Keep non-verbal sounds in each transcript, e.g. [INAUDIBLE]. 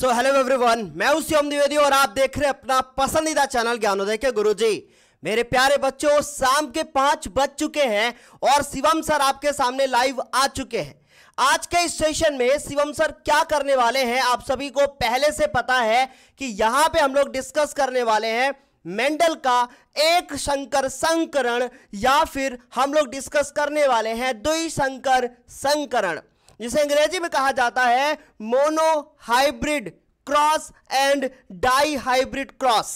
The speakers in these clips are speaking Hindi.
सो हेलो एवरीवन मैं उसी द्विवेदी और आप देख रहे हैं अपना पसंदीदा चैनल ज्ञानोदय के गुरुजी मेरे प्यारे बच्चों शाम के पांच बज चुके हैं और शिवम सर आपके सामने लाइव आ चुके हैं आज के इस सेशन में शिवम सर क्या करने वाले हैं आप सभी को पहले से पता है कि यहां पे हम लोग डिस्कस करने वाले हैं मेंडल का एक शंकर संकरण या फिर हम लोग डिस्कस करने वाले हैं दुई शंकर संकरण जिसे अंग्रेजी में कहा जाता है mono hybrid cross and dihybrid cross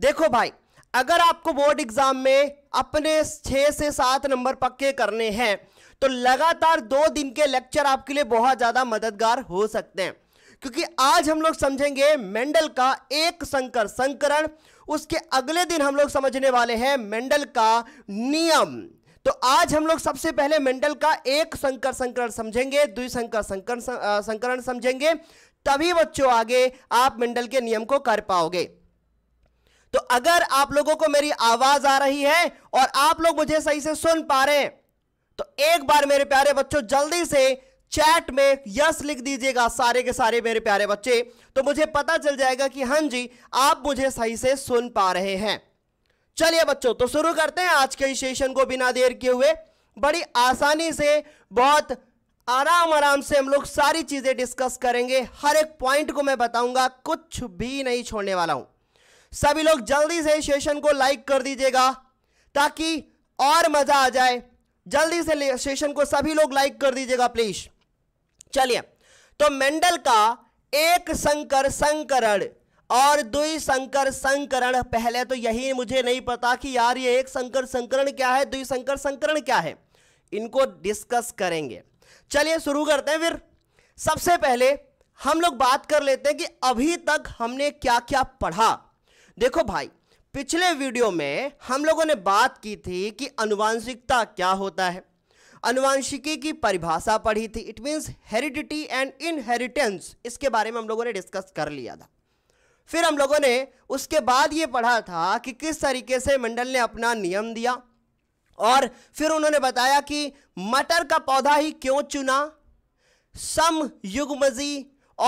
देखो भाई अगर आपको बोर्ड एग्जाम में अपने छः से सात नंबर पक्के करने हैं तो लगातार दो दिन के लेक्चर आपके लिए बहुत ज़्यादा मददगार हो सकते हैं क्योंकि आज हम लोग समझेंगे मेंडल का एक संकर संकरण उसके अगले दिन हम लोग समझने वाले हैं मेंडल का नियम तो आज हम लोग सबसे पहले मेंडल का एक संकर संकरण समझेंगे द्विशंकर संकर संकरण समझेंगे तभी बच्चों आगे आप मेंडल के नियम को कर पाओगे तो अगर आप लोगों को मेरी आवाज आ रही है और आप लोग मुझे सही से सुन पा रहे हैं तो एक बार मेरे प्यारे बच्चों जल्दी से चैट में यस लिख दीजिएगा सारे के सारे मेरे प्यारे बच्चे तो मुझे पता चल जाएगा कि हां जी आप मुझे सही से सुन पा रहे हैं चलिए बच्चों तो शुरू करते हैं आज के इस सेशन को बिना देर किए हुए बड़ी आसानी से बहुत आराम आराम से हम लोग सारी चीज़ें डिस्कस करेंगे हर एक पॉइंट को मैं बताऊंगा कुछ भी नहीं छोड़ने वाला हूं सभी लोग जल्दी से सेशन को लाइक कर दीजिएगा ताकि और मज़ा आ जाए जल्दी से सेशन को सभी लोग लाइक कर दीजिएगा प्लीज चलिए तो मेंडल का एक संकर संकरण और द्वि संकर संकरण पहले तो यही मुझे नहीं पता कि यार ये एक संकर संकरण क्या है द्वि संकर संकरण क्या है इनको डिस्कस करेंगे चलिए शुरू करते हैं फिर सबसे पहले हम लोग बात कर लेते हैं कि अभी तक हमने क्या क्या पढ़ा देखो भाई पिछले वीडियो में हम लोगों ने बात की थी कि अनुवांशिकता क्या होता है अनुवांशिकी की परिभाषा पढ़ी थी it means heredity and inheritance इसके बारे में हम लोगों ने डिस्कस कर लिया था फिर हम लोगों ने उसके बाद ये पढ़ा था कि किस तरीके से मंडल ने अपना नियम दिया और फिर उन्होंने बताया कि मटर का पौधा ही क्यों चुना सम युगमजी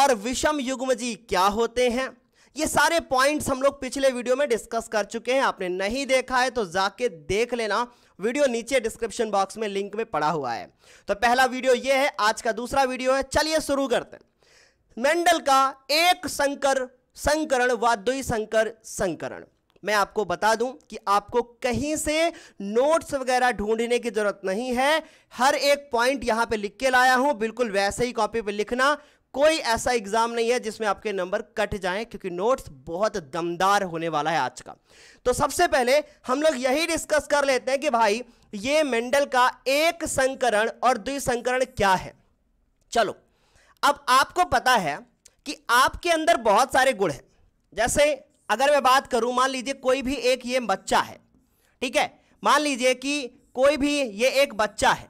और विषम युगमजी क्या होते हैं ये सारे पॉइंट्स हम लोग पिछले वीडियो में डिस्कस कर चुके हैं आपने नहीं देखा है तो जाके देख लेना वीडियो नीचे डिस्क्रिप्शन बॉक्स में लिंक में पड़ा हुआ है तो पहला वीडियो ये है आज का दूसरा वीडियो है चलिए शुरू करते हैं मेंडल का एक संकर संकरण व द्वि संकर संकरण मैं आपको बता दूं कि आपको कहीं से नोट्स वगैरह ढूंढने की जरूरत नहीं है हर एक पॉइंट यहां पे लिख के लाया हूं बिल्कुल वैसे ही कॉपी पे लिखना कोई ऐसा एग्जाम नहीं है जिसमें आपके नंबर कट जाएं क्योंकि नोट्स बहुत दमदार होने वाला है आज का तो सबसे पहले हम लोग यही डिस्कस कर लेते हैं कि भाई ये मेंडल का एक संकरण और द्विसंकरण क्या है चलो अब आपको पता है कि आपके अंदर बहुत सारे गुण हैं जैसे अगर मैं बात करूं मान लीजिए कोई भी एक ये बच्चा है ठीक है मान लीजिए कि कोई भी ये एक बच्चा है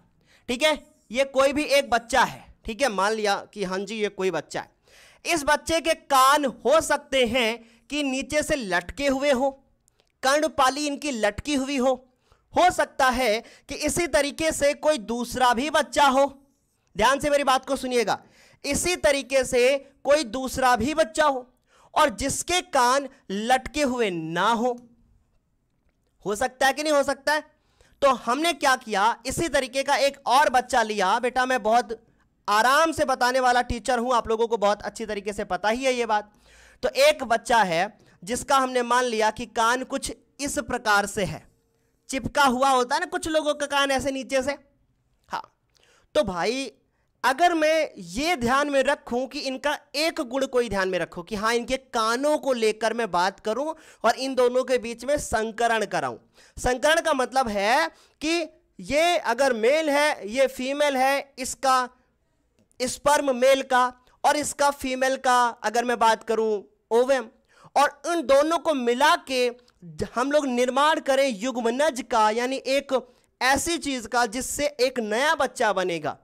ठीक है ये कोई भी एक बच्चा है ठीक है मान लिया कि हाँ जी ये कोई बच्चा है इस बच्चे के कान हो सकते हैं कि नीचे से लटके हुए हो कर्णपाली इनकी लटकी हुई हो हो सकता है कि इसी तरीके से कोई दूसरा भी बच्चा हो ध्यान से मेरी बात को सुनिएगा इसी तरीके से कोई दूसरा भी बच्चा हो और जिसके कान लटके हुए ना हो हो सकता है कि नहीं हो सकता है तो हमने क्या किया इसी तरीके का एक और बच्चा लिया बेटा मैं बहुत आराम से बताने वाला टीचर हूं आप लोगों को बहुत अच्छी तरीके से पता ही है ये बात तो एक बच्चा है जिसका हमने मान लिया कि कान कुछ इस प्रकार से है चिपका हुआ होता है ना कुछ लोगों का कान ऐसे नीचे से हाँ तो भाई अगर मैं ये ध्यान में रखूं कि इनका एक गुण को ही ध्यान में रखूं कि हाँ इनके कानों को लेकर मैं बात करूं और इन दोनों के बीच में संकरण कराऊं संकरण का मतलब है कि ये अगर मेल है ये फीमेल है इसका स्पर्म मेल का और इसका फीमेल का अगर मैं बात करूं ओवेम और उन दोनों को मिला के हम लोग निर्माण करें युग्मनज का यानी एक ऐसी चीज का जिससे एक नया बच्चा बनेगा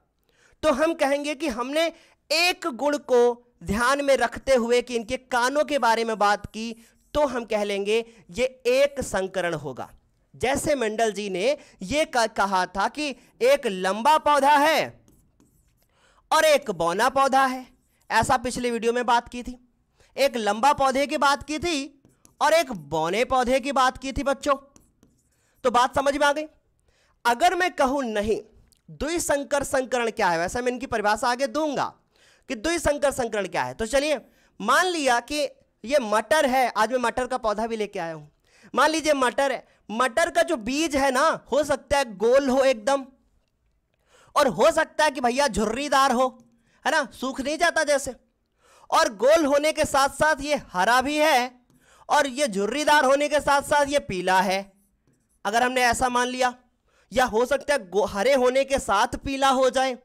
तो हम कहेंगे कि हमने एक गुण को ध्यान में रखते हुए कि इनके कानों के बारे में बात की तो हम कह लेंगे ये एक संकरण होगा जैसे मंडल जी ने ये कहा था कि एक लंबा पौधा है और एक बौना पौधा है ऐसा पिछले वीडियो में बात की थी एक लंबा पौधे की बात की थी और एक बौने पौधे की बात की थी बच्चों तो बात समझ में आ गई अगर मैं कहूं नहीं द्विशंकर संकरण क्या है वैसे मैं इनकी परिभाषा आगे दूंगा कि द्विशंकर संकरण क्या है तो चलिए मान लिया कि ये मटर है आज मैं मटर का पौधा भी लेके आया हूं मान लीजिए मटर है मटर का जो बीज है ना हो सकता है गोल हो एकदम और हो सकता है कि भैया झुर्रीदार हो है ना सूख नहीं जाता जैसे और गोल होने के साथ साथ ये हरा भी है और ये झुर्रीदार होने के साथ साथ ये पीला है अगर हमने ऐसा मान लिया या हो सकता है हरे होने के साथ पीला हो जाए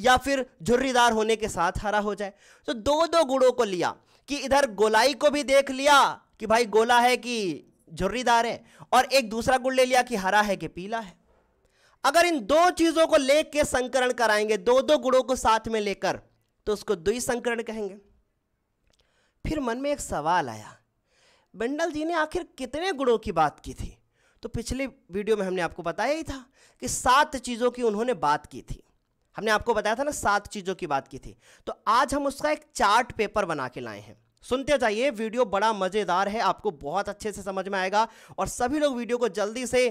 या फिर झुर्रीदार होने के साथ हरा हो जाए तो दो दो गुणों को लिया कि इधर गोलाई को भी देख लिया कि भाई गोला है कि झुर्रीदार है और एक दूसरा गुण ले लिया कि हरा है कि पीला है अगर इन दो चीजों को ले के संकरण कराएंगे दो दो गुणों को साथ में लेकर तो उसको दुई संकरण कहेंगे फिर मन में एक सवाल आया बंडल जी ने आखिर कितने गुणों की बात की थी तो पिछले वीडियो में हमने आपको बताया ही था कि सात चीज़ों की उन्होंने बात की थी हमने आपको बताया था ना सात चीज़ों की बात की थी तो आज हम उसका एक चार्ट पेपर बना के लाए हैं सुनते जाइए वीडियो बड़ा मज़ेदार है आपको बहुत अच्छे से समझ में आएगा और सभी लोग वीडियो को जल्दी से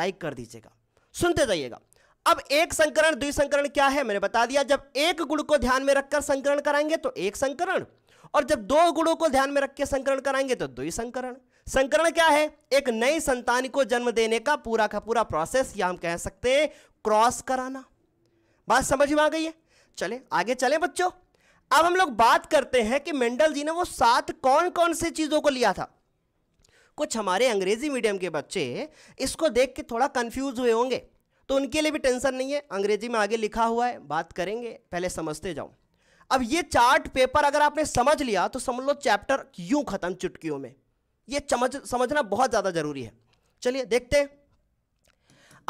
लाइक कर दीजिएगा सुनते जाइएगा अब एक संकरण द्वि संकरण क्या है मैंने बता दिया जब एक गुण को ध्यान में रखकर संकरण कराएंगे तो एक संकरण और जब दो गुणों को ध्यान में रखकर संकरण कराएंगे तो द्वि संकरण संकरण क्या है एक नई संतान को जन्म देने का पूरा का पूरा प्रोसेस या हम कह सकते हैं क्रॉस कराना बात समझ में आ गई है चले आगे चले बच्चों अब हम लोग बात करते हैं कि मेंडल जी ने वो सात कौन कौन से चीजों को लिया था कुछ हमारे अंग्रेजी मीडियम के बच्चे इसको देख के थोड़ा कंफ्यूज हुए होंगे तो उनके लिए भी टेंशन नहीं है अंग्रेजी में आगे लिखा हुआ है बात करेंगे पहले समझते जाओ अब ये चार्ट पेपर अगर आपने समझ लिया तो समझ लो चैप्टर यूं खत्म चुटकियों में ये चमझ समझना बहुत ज़्यादा ज़रूरी है चलिए देखते हैं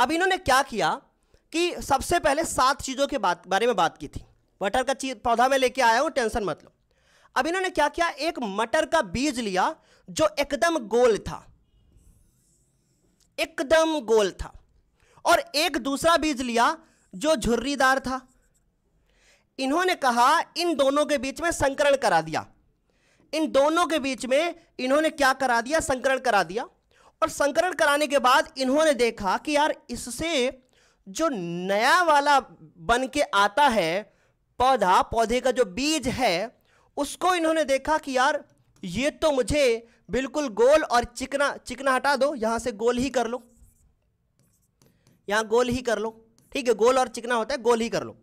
अब इन्होंने क्या किया कि सबसे पहले सात चीज़ों के बात बारे में बात की थी मटर का चीज पौधा में लेके आया हूँ टेंशन मत लो अब इन्होंने क्या किया एक मटर का बीज लिया जो एकदम गोल था एकदम गोल था और एक दूसरा बीज लिया जो झुर्रीदार था इन्होंने कहा इन दोनों के बीच में संकरण करा दिया इन दोनों के बीच में इन्होंने क्या करा दिया संकरण करा दिया और संकरण कराने के बाद इन्होंने देखा कि यार इससे जो नया वाला बन के आता है पौधा पौधे का जो बीज है उसको इन्होंने देखा कि यार ये तो मुझे बिल्कुल गोल और चिकना चिकना हटा दो यहां से गोल ही कर लो यहां गोल ही कर लो ठीक है गोल और चिकना होता है गोल ही कर लो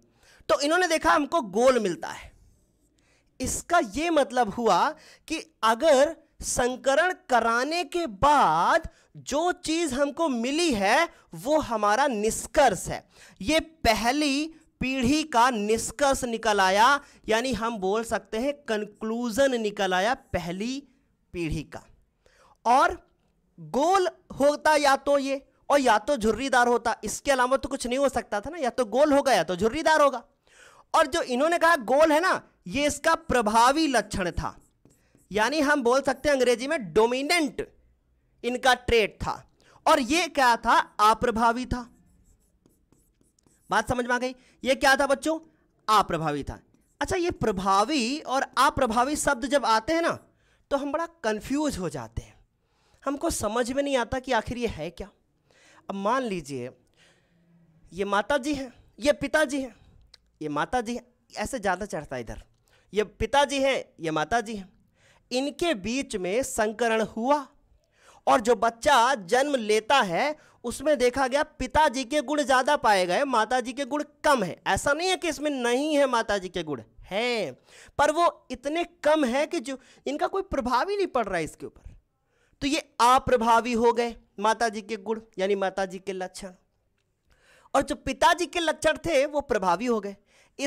तो इन्होंने देखा हमको गोल मिलता है इसका ये मतलब हुआ कि अगर संकरण कराने के बाद जो चीज़ हमको मिली है वो हमारा निष्कर्ष है ये पहली पीढ़ी का निष्कर्ष निकल आया यानी हम बोल सकते हैं कंक्लूजन निकल आया पहली पीढ़ी का और गोल होता या तो ये और या तो झुर्रीदार होता इसके अलावा तो कुछ नहीं हो सकता था ना या तो गोल होगा या तो झुर्रीदार होगा और जो इन्होंने कहा गोल है ना ये इसका प्रभावी लक्षण था यानी हम बोल सकते हैं अंग्रेजी में डोमिनेंट इनका ट्रेट था और ये क्या था अप्रभावी था बात समझ में आ गई ये क्या था बच्चों अप्रभावी था अच्छा ये प्रभावी और अप्रभावी शब्द जब आते हैं ना तो हम बड़ा कंफ्यूज हो जाते हैं हमको समझ में नहीं आता कि आखिर ये है क्या अब मान लीजिए ये माता जी हैं ये पिताजी हैं ये माता जी है ऐसे ज़्यादा चढ़ता इधर ये पिताजी हैं ये माताजी हैं इनके बीच में संकरण हुआ और जो बच्चा जन्म लेता है उसमें देखा गया पिताजी के गुण ज़्यादा पाए गए माताजी के गुण कम है ऐसा नहीं है कि इसमें नहीं है माताजी के गुण हैं पर वो इतने कम है कि जो इनका कोई प्रभाव ही नहीं पड़ रहा है इसके ऊपर तो ये अप्रभावी हो गए माताजी के गुण यानी माताजी के लक्षण और जो पिताजी के लक्षण थे वो प्रभावी हो गए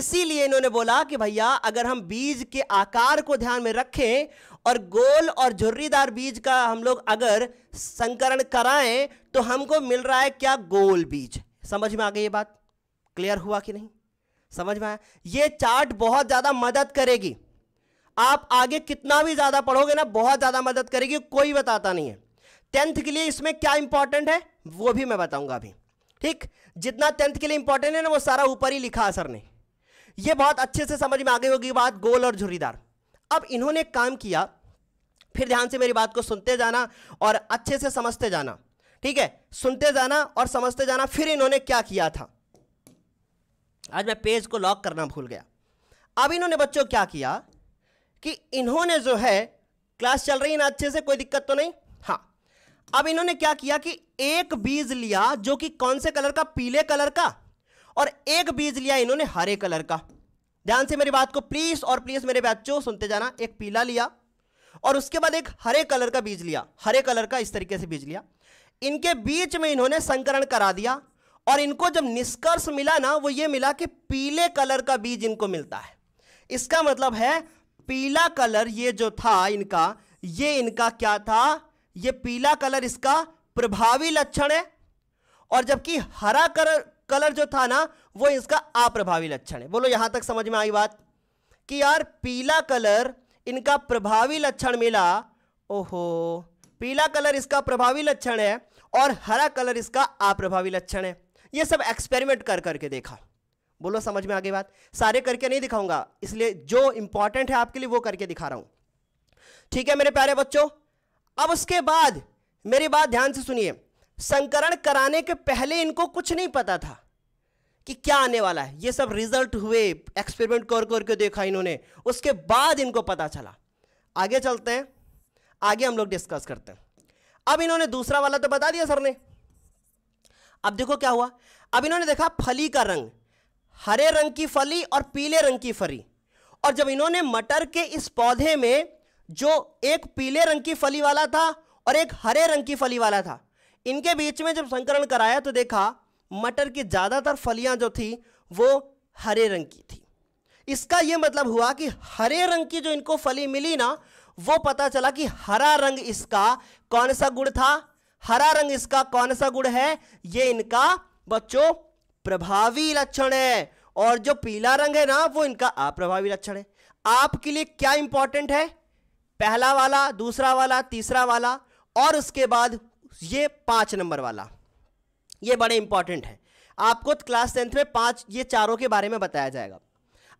इसीलिए इन्होंने बोला कि भैया अगर हम बीज के आकार को ध्यान में रखें और गोल और झुर्रीदार बीज का हम लोग अगर संकरण कराएं तो हमको मिल रहा है क्या गोल बीज समझ में आ गई ये बात क्लियर हुआ कि नहीं समझ में आया ये चार्ट बहुत ज़्यादा मदद करेगी आप आगे कितना भी ज़्यादा पढ़ोगे ना बहुत ज़्यादा मदद करेगी कोई बताता नहीं है टेंथ के लिए इसमें क्या इंपॉर्टेंट है वो भी मैं बताऊंगा अभी ठीक जितना टेंथ के लिए इंपॉर्टेंट है ना वो सारा ऊपर ही लिखा असर ने ये बहुत अच्छे से समझ में आ गई होगी बात गोल और झुरीदार अब इन्होंने काम किया फिर ध्यान से मेरी बात को सुनते जाना और अच्छे से समझते जाना ठीक है सुनते जाना और समझते जाना फिर इन्होंने क्या किया था आज मैं पेज को लॉक करना भूल गया अब इन्होंने बच्चों क्या किया कि इन्होंने जो है क्लास चल रही है ना अच्छे से कोई दिक्कत तो नहीं हाँ अब इन्होंने क्या किया कि एक बीज लिया जो कि कौन से कलर का पीले कलर का और एक बीज लिया इन्होंने हरे कलर का ध्यान से मेरी बात को प्लीज और प्लीज मेरे बच्चों सुनते जाना एक पीला लिया और उसके बाद एक हरे कलर का बीज लिया हरे कलर का इस तरीके से बीज लिया इनके बीच में इन्होंने संकरण करा दिया और इनको जब निष्कर्ष मिला ना वो ये मिला कि पीले कलर का बीज इनको मिलता है इसका मतलब है पीला कलर ये जो था इनका ये इनका क्या था ये पीला कलर इसका प्रभावी लक्षण है और जबकि हरा कलर कलर जो था ना वो इसका अप्रभावी लक्षण है बोलो यहां तक समझ में आई बात कि यार पीला कलर इनका प्रभावी लक्षण मिला ओहो पीला कलर इसका प्रभावी लक्षण है और हरा कलर इसका अप्रभावी लक्षण है ये सब एक्सपेरिमेंट कर करके देखा बोलो समझ में आगे बात सारे करके नहीं दिखाऊंगा इसलिए जो इंपॉर्टेंट है आपके लिए वो करके दिखा रहा हूं ठीक है मेरे प्यारे बच्चों अब उसके बाद मेरी बात ध्यान से सुनिए संकरण कराने के पहले इनको कुछ नहीं पता था कि क्या आने वाला है ये सब रिजल्ट हुए एक्सपेरिमेंट कर करके देखा इन्होंने उसके बाद इनको पता चला आगे चलते हैं आगे हम लोग डिस्कस करते हैं अब इन्होंने दूसरा वाला तो बता दिया सर ने अब देखो क्या हुआ अब इन्होंने देखा फली का रंग हरे रंग की फली और पीले रंग की फली और जब इन्होंने मटर के इस पौधे में जो एक पीले रंग की फली वाला था और एक हरे रंग की फली वाला था इनके बीच में जब संकरण कराया तो देखा मटर की ज़्यादातर फलियां जो थी वो हरे रंग की थी इसका यह मतलब हुआ कि हरे रंग की जो इनको फली मिली ना वो पता चला कि हरा रंग इसका कौन सा गुड़ था हरा रंग इसका कौन सा गुड़ है ये इनका बच्चों प्रभावी लक्षण है और जो पीला रंग है ना वो इनका अप्रभावी लक्षण है आपके लिए क्या इंपॉर्टेंट है पहला वाला दूसरा वाला तीसरा वाला और उसके बाद ये पाँच नंबर वाला ये बड़े इंपॉर्टेंट हैं आपको क्लास टेंथ में पाँच ये चारों के बारे में बताया जाएगा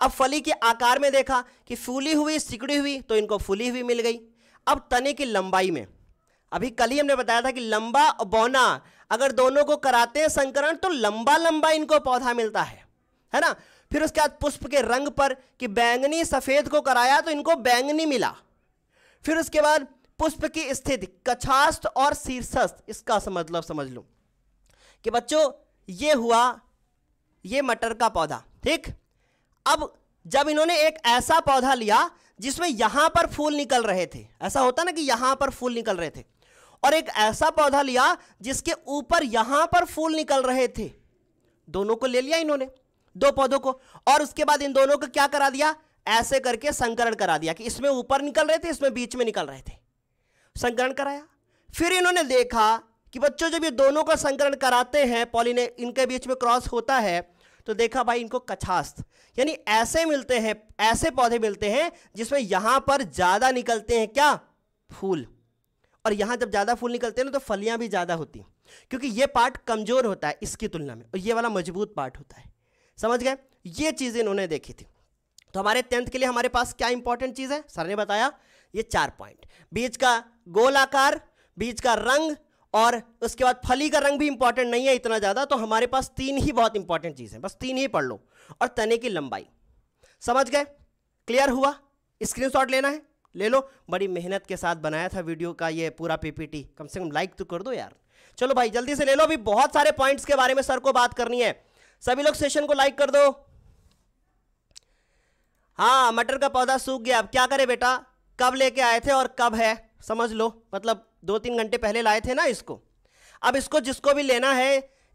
अब फली के आकार में देखा कि फूली हुई सिकड़ी हुई तो इनको फूली हुई मिल गई अब तने की लंबाई में अभी कल ही हमने बताया था कि लंबा और बौना अगर दोनों को कराते हैं संकरण तो लंबा लंबा इनको पौधा मिलता है है ना फिर उसके बाद पुष्प के रंग पर कि बैंगनी सफ़ेद को कराया तो इनको बैंगनी मिला फिर उसके बाद पुष्प की स्थिति कछास्थ और शीर्षस्थ इसका मतलब समझ लो कि बच्चों ये हुआ ये मटर का पौधा ठीक अब जब इन्होंने एक ऐसा पौधा लिया जिसमें यहां पर फूल निकल रहे थे ऐसा होता ना कि यहां पर फूल निकल रहे थे और एक ऐसा पौधा लिया जिसके ऊपर यहां पर फूल निकल रहे थे दोनों को ले लिया इन्होंने दो पौधों को और उसके बाद इन दोनों को क्या करा दिया ऐसे करके संकरण करा दिया कि इसमें ऊपर निकल रहे थे इसमें बीच में निकल रहे थे संकरण कराया फिर इन्होंने देखा कि बच्चों जब ये दोनों का संकरण कराते हैं पॉलीने इनके बीच में क्रॉस होता है तो देखा भाई इनको कछास्त यानी ऐसे मिलते हैं ऐसे पौधे मिलते हैं जिसमें यहाँ पर ज़्यादा निकलते हैं क्या फूल और यहां जब ज़्यादा फूल निकलते हैं ना तो फलियां भी ज़्यादा होती हैं क्योंकि ये पार्ट कमज़ोर होता है इसकी तुलना में और ये वाला मजबूत पार्ट होता है समझ गए ये चीज़ें इन्होंने देखी थी तो हमारे टेंथ के लिए हमारे पास क्या इंपॉर्टेंट चीज़ है सर ने बताया ये चार पॉइंट बीज का गोलाकार बीज का रंग और उसके बाद फली का रंग भी इंपॉर्टेंट नहीं है इतना ज़्यादा तो हमारे पास तीन ही बहुत इंपॉर्टेंट चीज़ है बस तीन ही पढ़ लो और तने की लंबाई समझ गए क्लियर हुआ स्क्रीनशॉट लेना है ले लो बड़ी मेहनत के साथ बनाया था वीडियो का ये पूरा पीपीटी कम से कम लाइक तो कर दो यार चलो भाई जल्दी से ले लो अभी बहुत सारे पॉइंट्स के बारे में सर को बात करनी है सभी लोग सेशन को लाइक कर दो हाँ मटर का पौधा सूख गया अब क्या करे बेटा कब लेके आए थे और कब है समझ लो मतलब दो तीन घंटे पहले लाए थे ना इसको अब इसको जिसको भी लेना है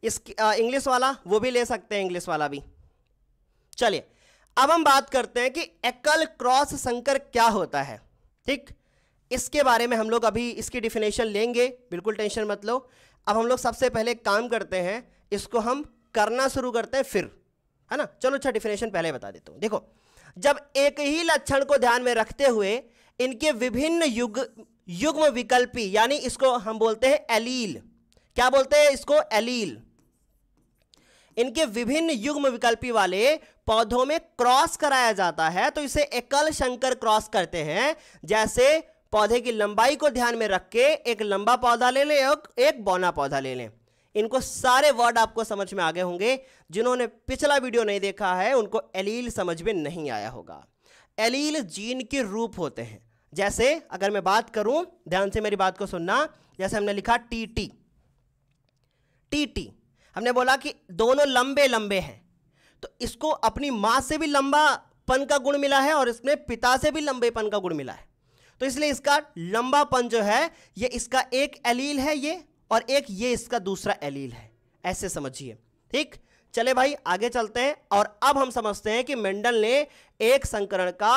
इस इंग्लिश वाला वो भी ले सकते हैं इंग्लिश वाला भी चलिए अब हम बात करते हैं कि एकल क्रॉस संकर क्या होता है ठीक इसके बारे में हम लोग अभी इसकी डिफिनेशन लेंगे बिल्कुल टेंशन मत लो अब हम लोग सबसे पहले काम करते हैं इसको हम करना शुरू करते हैं फिर है ना चलो अच्छा डिफिनेशन पहले बता देता हूँ देखो जब एक ही लक्षण को ध्यान में रखते हुए इनके विभिन्न युग युग्म विकल्पी यानी इसको हम बोलते हैं एलील क्या बोलते हैं इसको एलील इनके विभिन्न युग्म विकल्पी वाले पौधों में क्रॉस कराया जाता है तो इसे एकल शंकर क्रॉस करते हैं जैसे पौधे की लंबाई को ध्यान में रख के एक लंबा पौधा ले लें और एक बौना पौधा ले लें इनको सारे वर्ड आपको समझ में आ गए होंगे जिन्होंने पिछला वीडियो नहीं देखा है उनको एलील समझ में नहीं आया होगा एलील जीन के रूप होते हैं जैसे अगर मैं बात करूं ध्यान से मेरी बात को सुनना जैसे हमने लिखा टी टी टी टी हमने बोला कि दोनों लंबे लंबे हैं तो इसको अपनी माँ से भी लंबापन का गुण मिला है और इसमें पिता से भी लंबेपन का गुण मिला है तो इसलिए इसका लंबापन जो है ये इसका एक एलील है ये और एक ये इसका दूसरा एलील है ऐसे समझिए ठीक चले भाई आगे चलते हैं और अब हम समझते हैं कि मेंडल ने एक संकरण का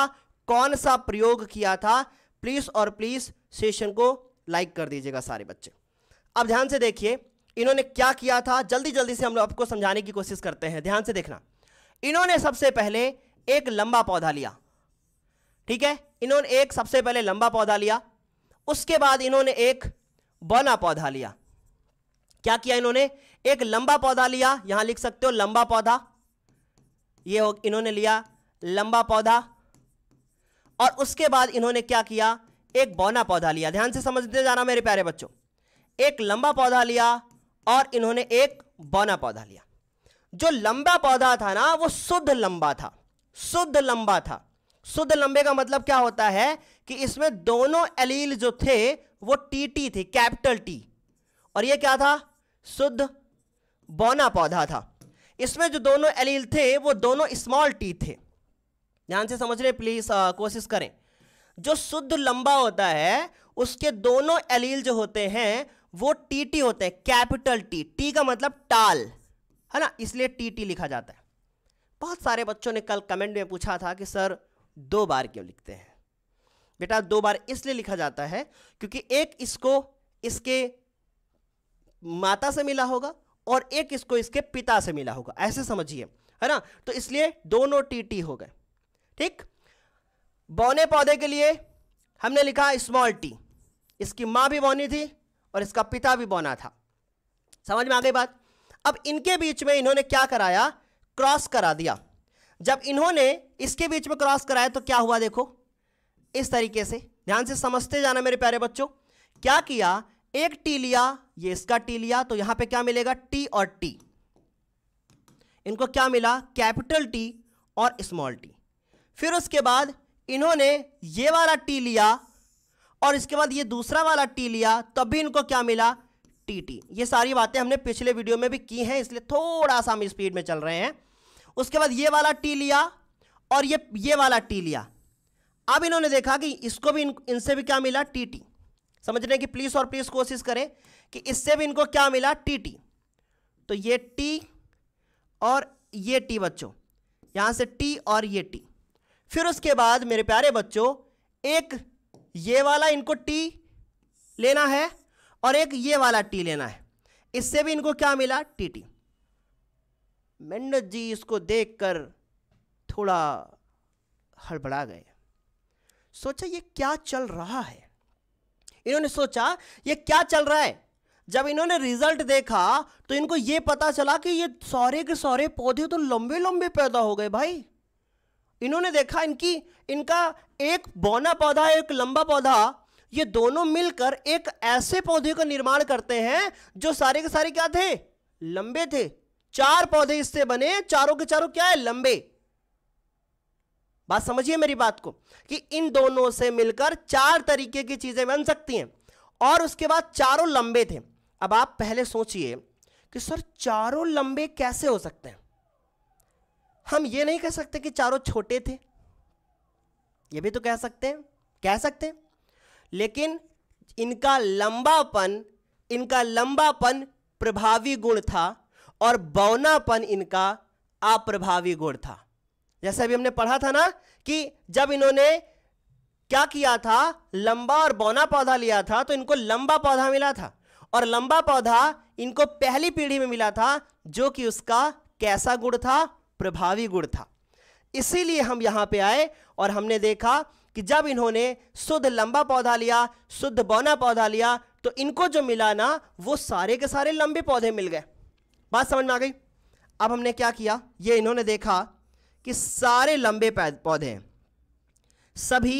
कौन सा प्रयोग किया था प्लीज और प्लीज सेशन को लाइक कर दीजिएगा सारे बच्चे अब ध्यान से देखिए इन्होंने क्या किया था जल्दी जल्दी से हम लोग आपको समझाने की कोशिश करते हैं ध्यान से देखना इन्होंने सबसे पहले एक लंबा पौधा लिया ठीक है इन्होंने एक सबसे पहले लंबा पौधा लिया उसके बाद इन्होंने एक बना पौधा लिया क्या किया इन्होंने एक लंबा पौधा लिया यहां लिख सकते हो लंबा पौधा ये हो इन्होंने लिया लंबा पौधा और उसके बाद इन्होंने क्या किया एक बौना पौधा लिया ध्यान से समझते जाना मेरे प्यारे बच्चों एक लंबा पौधा लिया और इन्होंने एक बौना पौधा लिया जो लंबा पौधा था ना वो शुद्ध लंबा था शुद्ध लंबा था शुद्ध लंबे का मतलब क्या होता है कि इसमें दोनों एलील जो थे वो टी टी थे कैपिटल टी और ये क्या था शुद्ध बौना पौधा था इसमें जो दोनों एलील थे वो दोनों स्मॉल टी थे ध्यान से समझ रहे प्लीज कोशिश करें जो शुद्ध लंबा होता है उसके दोनों एलील जो होते हैं वो टी टी होते हैं कैपिटल टी टी का मतलब टाल है ना इसलिए टी टी लिखा जाता है बहुत सारे बच्चों ने कल कमेंट में पूछा था कि सर दो बार क्यों लिखते हैं बेटा दो बार इसलिए लिखा जाता है क्योंकि एक इसको इसके माता से मिला होगा और एक इसको इसके पिता से मिला होगा ऐसे समझिए है ना तो इसलिए दोनों टी टी हो गए ठीक बौने पौधे के लिए हमने लिखा स्मॉल टी इसकी माँ भी बौनी थी और इसका पिता भी बौना था समझ में आ गई बात अब इनके बीच में इन्होंने क्या कराया क्रॉस करा दिया जब इन्होंने इसके बीच में क्रॉस कराया तो क्या हुआ देखो इस तरीके से ध्यान से समझते जाना मेरे प्यारे बच्चों क्या किया एक टी लिया ये इसका टी लिया तो यहां पे क्या मिलेगा टी और टी इनको क्या मिला कैपिटल टी और स्मॉल टी फिर उसके बाद इन्होंने ये वाला टी लिया और इसके बाद ये दूसरा वाला टी लिया तब भी इनको क्या मिला टी टी ये सारी बातें हमने पिछले वीडियो में भी की हैं इसलिए थोड़ा सा हम स्पीड में चल रहे हैं उसके बाद ये वाला टी लिया और ये ये वाला टी लिया अब इन्होंने देखा कि इसको भी इनसे भी क्या मिला टी टी समझ रहे हैं कि प्लीज़ और प्लीज़ कोशिश करें कि इससे भी इनको क्या मिला टी टी तो ये टी और ये टी बच्चों यहाँ से टी और ये टी फिर उसके बाद मेरे प्यारे बच्चों एक ये वाला इनको टी लेना है और एक ये वाला टी लेना है इससे भी इनको क्या मिला टी टी मेंढक जी इसको देखकर थोड़ा हड़बड़ा गए सोचा ये क्या चल रहा है इन्होंने सोचा ये क्या चल रहा है जब इन्होंने रिजल्ट देखा तो इनको ये पता चला कि ये सारे के सारे पौधे तो लंबे लंबे पैदा हो गए भाई इन्होंने देखा इनकी इनका एक बौना पौधा एक लंबा पौधा ये दोनों मिलकर एक ऐसे पौधे का निर्माण करते हैं जो सारे के सारे क्या थे लंबे थे चार पौधे इससे बने चारों के चारों क्या है लंबे बात समझिए मेरी बात को कि इन दोनों से मिलकर चार तरीके की चीजें बन सकती हैं और उसके बाद चारों लंबे थे अब आप पहले सोचिए कि सर चारों लंबे कैसे हो सकते हैं हम ये नहीं कह सकते कि चारों छोटे थे ये भी तो कह सकते हैं कह सकते हैं लेकिन इनका लंबापन इनका लंबापन प्रभावी गुण था और बौनापन इनका अप्रभावी गुण था जैसे अभी हमने पढ़ा था ना कि जब इन्होंने क्या किया था लंबा और बौना पौधा लिया था तो इनको लंबा पौधा मिला था और लंबा पौधा इनको पहली पीढ़ी में मिला था जो कि उसका कैसा गुण था प्रभावी गुण था इसीलिए हम यहां पे आए और हमने देखा कि जब इन्होंने शुद्ध लंबा पौधा लिया शुद्ध बौना पौधा लिया तो इनको जो मिला ना वो सारे के सारे लंबे पौधे मिल गए बात समझ में आ गई अब हमने क्या किया ये इन्होंने देखा कि सारे लंबे पौधे हैं सभी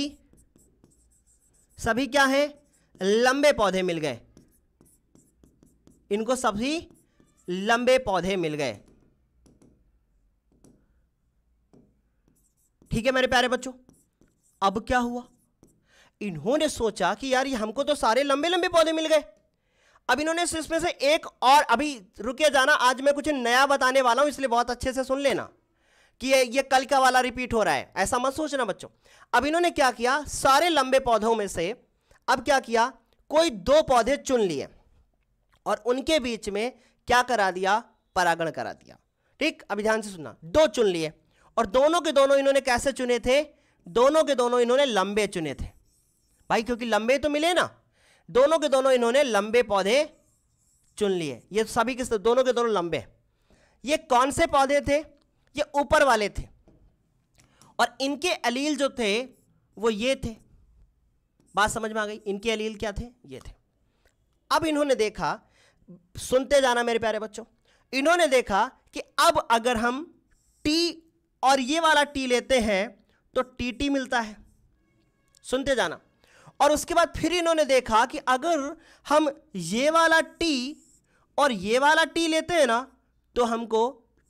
सभी क्या हैं लंबे पौधे मिल गए इनको सभी लंबे पौधे मिल गए ठीक है मेरे प्यारे बच्चों अब क्या हुआ इन्होंने सोचा कि यार ये हमको तो सारे लंबे लंबे पौधे मिल गए अब इन्होंने इसमें से एक और अभी रुके जाना आज मैं कुछ नया बताने वाला हूं इसलिए बहुत अच्छे से सुन लेना कि ये ये कल का वाला रिपीट हो रहा है ऐसा मत सोचना बच्चों अब इन्होंने क्या किया सारे लंबे पौधों में से अब क्या किया कोई दो पौधे चुन लिए और उनके बीच में क्या करा दिया परागण करा दिया ठीक अभी ध्यान से सुनना दो चुन लिए और दोनों के दोनों इन्होंने कैसे चुने थे दोनों के दोनों इन्होंने लंबे चुने थे भाई क्योंकि लंबे तो मिले ना दोनों के दोनों इन्होंने लंबे पौधे चुन लिए ये सभी के दोनों के दोनों लंबे ये कौन से पौधे थे ये ऊपर वाले थे और इनके अलील जो थे वो ये थे बात समझ में आ गई इनके अलील क्या थे ये थे अब इन्होंने देखा सुनते जाना मेरे प्यारे बच्चों इन्होंने देखा कि अब अगर हम टी और ये वाला टी लेते हैं तो टी टी मिलता है सुनते जाना और उसके बाद फिर इन्होंने देखा कि अगर हम ये वाला टी और ये वाला टी लेते हैं ना तो हमको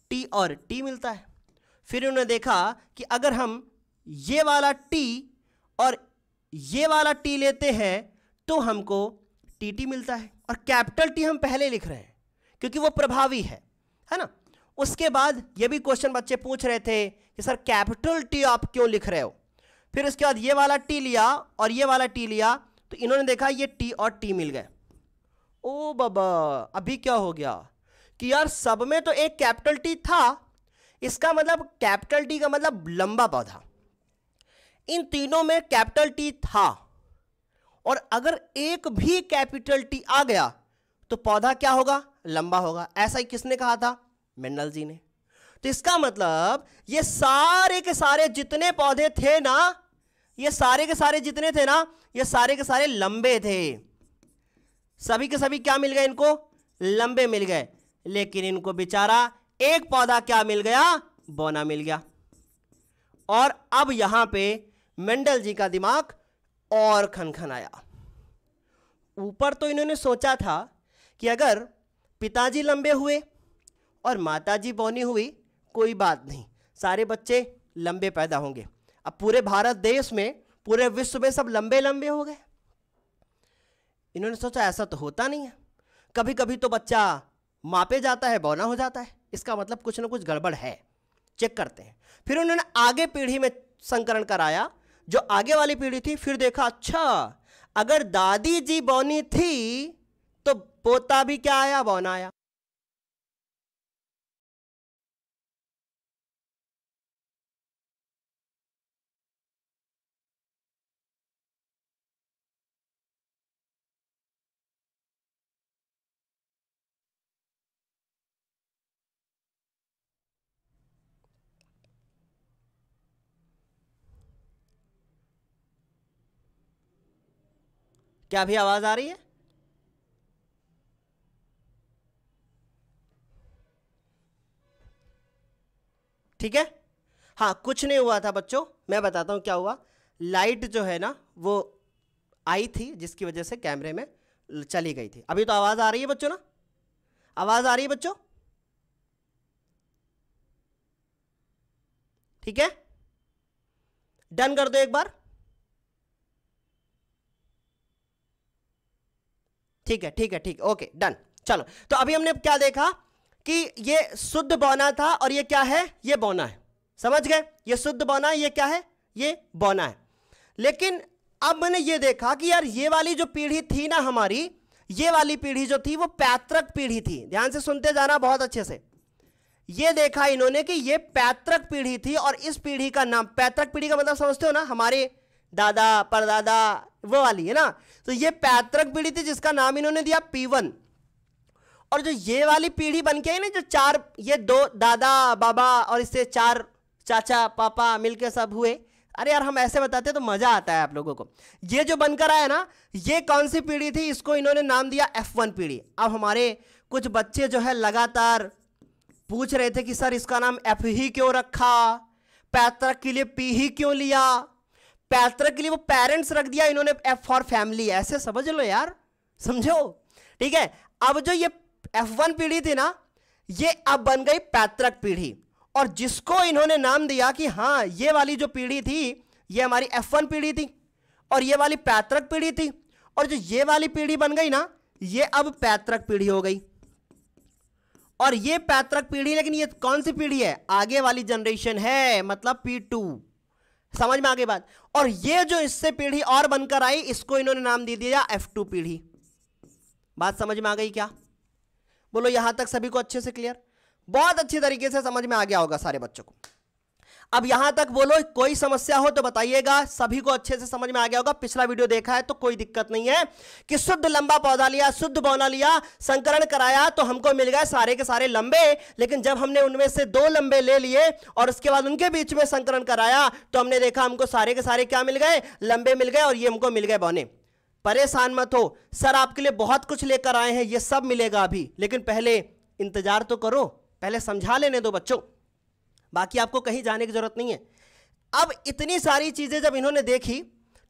टी और टी मिलता है फिर इन्होंने देखा कि अगर हम ये वाला टी और ये वाला टी लेते हैं तो हमको टी टी मिलता है और कैपिटल टी हम पहले लिख रहे हैं क्योंकि वो प्रभावी है है ना उसके बाद ये भी क्वेश्चन बच्चे पूछ रहे थे कि सर कैपिटल टी आप क्यों लिख रहे हो फिर उसके बाद ये वाला टी लिया और ये वाला टी लिया तो इन्होंने देखा ये टी और टी मिल गए ओ बाबा अभी क्या हो गया कि यार सब में तो एक कैपिटल टी था इसका मतलब कैपिटल टी का मतलब लंबा पौधा इन तीनों में कैपिटल टी था और अगर एक भी कैपिटल टी आ गया तो पौधा क्या होगा लंबा होगा ऐसा ही किसने कहा था मेंडल जी ने तो इसका मतलब ये सारे के सारे जितने पौधे थे ना ये सारे के सारे जितने थे ना ये सारे के सारे लंबे थे सभी के सभी क्या मिल गए इनको लंबे मिल गए लेकिन इनको बेचारा एक पौधा क्या मिल गया बोना मिल गया और अब यहां पे मेंडल जी का दिमाग और आया ऊपर तो इन्होंने सोचा था कि अगर पिताजी लंबे हुए और माताजी बोनी हुई कोई बात नहीं सारे बच्चे लंबे पैदा होंगे अब पूरे भारत देश में पूरे विश्व में सब लंबे लंबे हो गए इन्होंने सोचा ऐसा तो होता नहीं है कभी कभी तो बच्चा मापे जाता है बौना हो जाता है इसका मतलब कुछ ना कुछ गड़बड़ है चेक करते हैं फिर उन्होंने आगे पीढ़ी में संकरण कराया जो आगे वाली पीढ़ी थी फिर देखा अच्छा अगर दादी जी बौनी थी तो पोता भी क्या आया बौना आया क्या अभी आवाज़ आ रही है ठीक है हाँ कुछ नहीं हुआ था बच्चों मैं बताता हूँ क्या हुआ लाइट जो है ना वो आई थी जिसकी वजह से कैमरे में चली गई थी अभी तो आवाज़ आ रही है बच्चों ना आवाज़ आ रही है बच्चों ठीक है डन कर दो एक बार ठीक है ठीक है ठीक ओके डन चलो तो अभी हमने क्या देखा कि ये शुद्ध बौना था और ये क्या है ये बौना है समझ गए ये शुद्ध बौना है ये क्या है ये बौना है लेकिन अब मैंने ये देखा कि यार ये वाली जो पीढ़ी थी ना हमारी ये वाली पीढ़ी जो थी वो पैतृक पीढ़ी थी ध्यान से सुनते जाना बहुत अच्छे से ये देखा इन्होंने कि ये पैतृक पीढ़ी थी और इस पीढ़ी का नाम पैतृक पीढ़ी का मतलब समझते हो ना हमारे दादा परदादा वो वाली है ना तो ये पैतृक पीढ़ी थी जिसका नाम इन्होंने दिया पी वन और जो ये वाली पीढ़ी बन के ना जो चार ये दो दादा बाबा और इससे चार चाचा पापा मिलके सब हुए अरे यार हम ऐसे बताते हैं तो मज़ा आता है आप लोगों को ये जो बनकर आया ना ये कौन सी पीढ़ी थी इसको इन्होंने नाम दिया एफ वन पीढ़ी अब हमारे कुछ बच्चे जो है लगातार पूछ रहे थे कि सर इसका नाम एफ ही क्यों रखा पैतृक के लिए पी ही क्यों लिया पैतृक के लिए वो पेरेंट्स रख दिया इन्होंने एफ फॉर फैमिली ऐसे समझ लो यार समझो ठीक है अब जो ये एफ वन पीढ़ी थी ना ये अब बन गई पैतृक पीढ़ी और जिसको इन्होंने नाम दिया कि हाँ ये वाली जो पीढ़ी थी ये हमारी एफ वन पीढ़ी थी और ये वाली पैतृक पीढ़ी थी और जो ये वाली पीढ़ी बन गई ना ये अब पैतृक पीढ़ी हो गई और ये पैतृक पीढ़ी लेकिन ये कौन सी पीढ़ी है आगे वाली जनरेशन है मतलब पी टू समझ में आगे बात और ये जो इससे पीढ़ी और बनकर आई इसको इन्होंने नाम दे दिया एफ टू पीढ़ी बात समझ में आ गई क्या बोलो यहां तक सभी को अच्छे से क्लियर बहुत अच्छी तरीके से समझ में आ गया होगा सारे बच्चों को अब यहां तक बोलो कोई समस्या हो तो बताइएगा सभी को अच्छे से समझ में आ गया होगा पिछला वीडियो देखा है तो कोई दिक्कत नहीं है कि शुद्ध लंबा पौधा लिया शुद्ध बौना लिया संकरण कराया तो हमको मिल गए सारे के सारे लंबे लेकिन जब हमने उनमें से दो लंबे ले लिए और उसके बाद उनके बीच में संकरण कराया तो हमने देखा हमको सारे के सारे क्या मिल गए लंबे मिल गए और ये हमको मिल गए बौने परेशान मत हो सर आपके लिए बहुत कुछ लेकर आए हैं ये सब मिलेगा अभी लेकिन पहले इंतजार तो करो पहले समझा लेने दो बच्चों बाकी आपको कहीं जाने की ज़रूरत नहीं है अब इतनी सारी चीज़ें जब इन्होंने देखी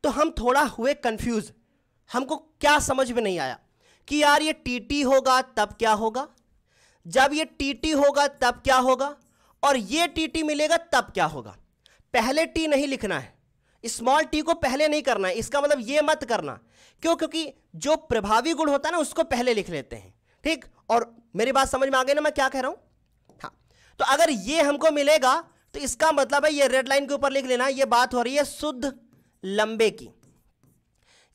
तो हम थोड़ा हुए कंफ्यूज हमको क्या समझ में नहीं आया कि यार ये टीटी होगा तब क्या होगा जब ये टीटी होगा तब क्या होगा और ये टीटी मिलेगा तब क्या होगा पहले टी नहीं लिखना है स्मॉल टी को पहले नहीं करना है इसका मतलब ये मत करना क्यों क्योंकि जो प्रभावी गुण होता है ना उसको पहले लिख लेते हैं ठीक और मेरी बात समझ में आ गई ना मैं क्या कह रहा हूँ तो अगर ये हमको मिलेगा तो इसका मतलब है ये रेड लाइन के ऊपर लिख लेना ये बात हो रही है शुद्ध लंबे की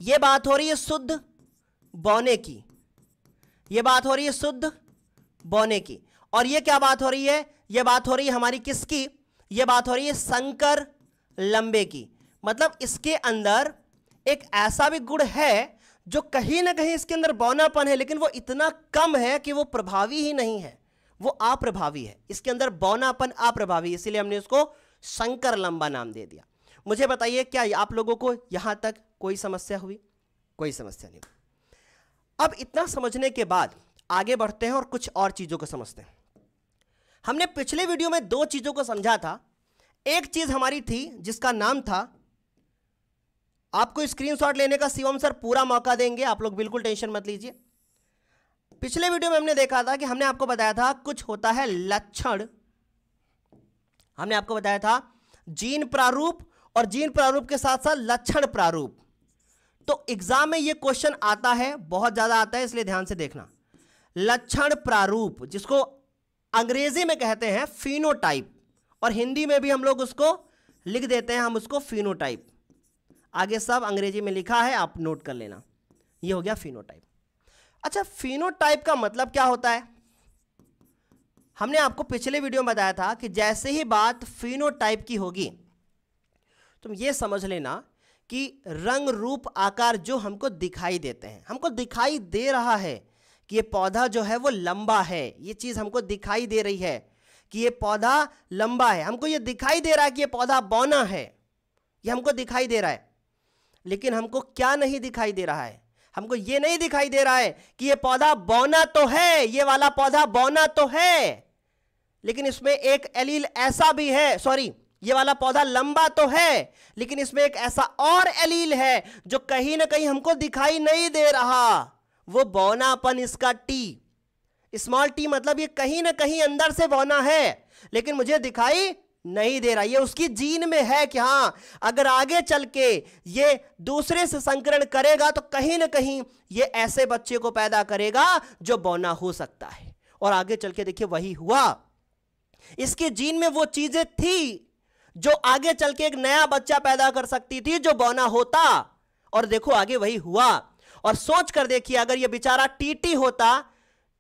ये बात हो रही है शुद्ध बौने की ये बात हो रही है शुद्ध बौने की और ये क्या बात हो रही है ये बात हो रही है हमारी किसकी ये बात हो रही है संकर लंबे की मतलब इसके अंदर एक ऐसा भी गुण है जो कहीं ना कहीं इसके अंदर बौनापन है लेकिन वो इतना कम है कि वो प्रभावी ही नहीं है वो अप्रभावी है इसके अंदर बौनापन अप्रभावी इसीलिए हमने उसको शंकर लंबा नाम दे दिया मुझे बताइए क्या आप लोगों को यहां तक कोई समस्या हुई कोई समस्या नहीं अब इतना समझने के बाद आगे बढ़ते हैं और कुछ और चीज़ों को समझते हैं हमने पिछले वीडियो में दो चीज़ों को समझा था एक चीज़ हमारी थी जिसका नाम था आपको स्क्रीनशॉट लेने का शिवम सर पूरा मौका देंगे आप लोग बिल्कुल टेंशन मत लीजिए पिछले वीडियो में हमने देखा था कि हमने आपको बताया था कुछ होता है लक्षण हमने आपको बताया था जीन प्रारूप और जीन प्रारूप के साथ साथ लक्षण प्रारूप तो एग्जाम में ये क्वेश्चन आता है बहुत ज़्यादा आता है इसलिए ध्यान से देखना लक्षण प्रारूप जिसको अंग्रेजी में कहते हैं फिनोटाइप और हिंदी में भी हम लोग उसको लिख देते हैं हम उसको फिनोटाइप आगे सब अंग्रेजी में लिखा है आप नोट कर लेना ये हो गया फिनोटाइप अच्छा फिनोटाइप का मतलब क्या होता है हमने आपको पिछले वीडियो में बताया था कि जैसे ही बात फिनोटाइप की होगी तुम ये समझ लेना कि रंग रूप आकार जो हमको दिखाई देते हैं हमको दिखाई दे रहा है कि ये पौधा जो है वो लंबा है ये चीज़ हमको दिखाई दे रही है कि ये पौधा लंबा है हमको ये दिखाई दे रहा है कि ये पौधा बौना है ये हमको दिखाई दे रहा है लेकिन हमको क्या नहीं दिखाई दे रहा है हमको ये नहीं दिखाई दे रहा है कि ये पौधा बौना तो है ये वाला पौधा बौना तो है लेकिन इसमें एक एलील ऐसा भी है सॉरी ये वाला पौधा लंबा तो है लेकिन इसमें एक ऐसा और एलील है जो कहीं ना कहीं हमको दिखाई नहीं दे रहा वो बौनापन इसका टी स्मॉल टी मतलब ये कहीं ना कहीं अंदर से बौना है लेकिन मुझे दिखाई नहीं दे रहा ये उसकी जीन में है कि हाँ अगर आगे चल के ये दूसरे से संकरण करेगा तो कहीं ना कहीं ये ऐसे बच्चे को पैदा करेगा जो बौना हो सकता है और आगे चल के देखिए वही हुआ इसके जीन में वो चीजें थी जो आगे चल के एक नया बच्चा पैदा कर सकती थी जो बौना होता और देखो आगे वही हुआ और सोच कर देखिए अगर ये बेचारा टीटी होता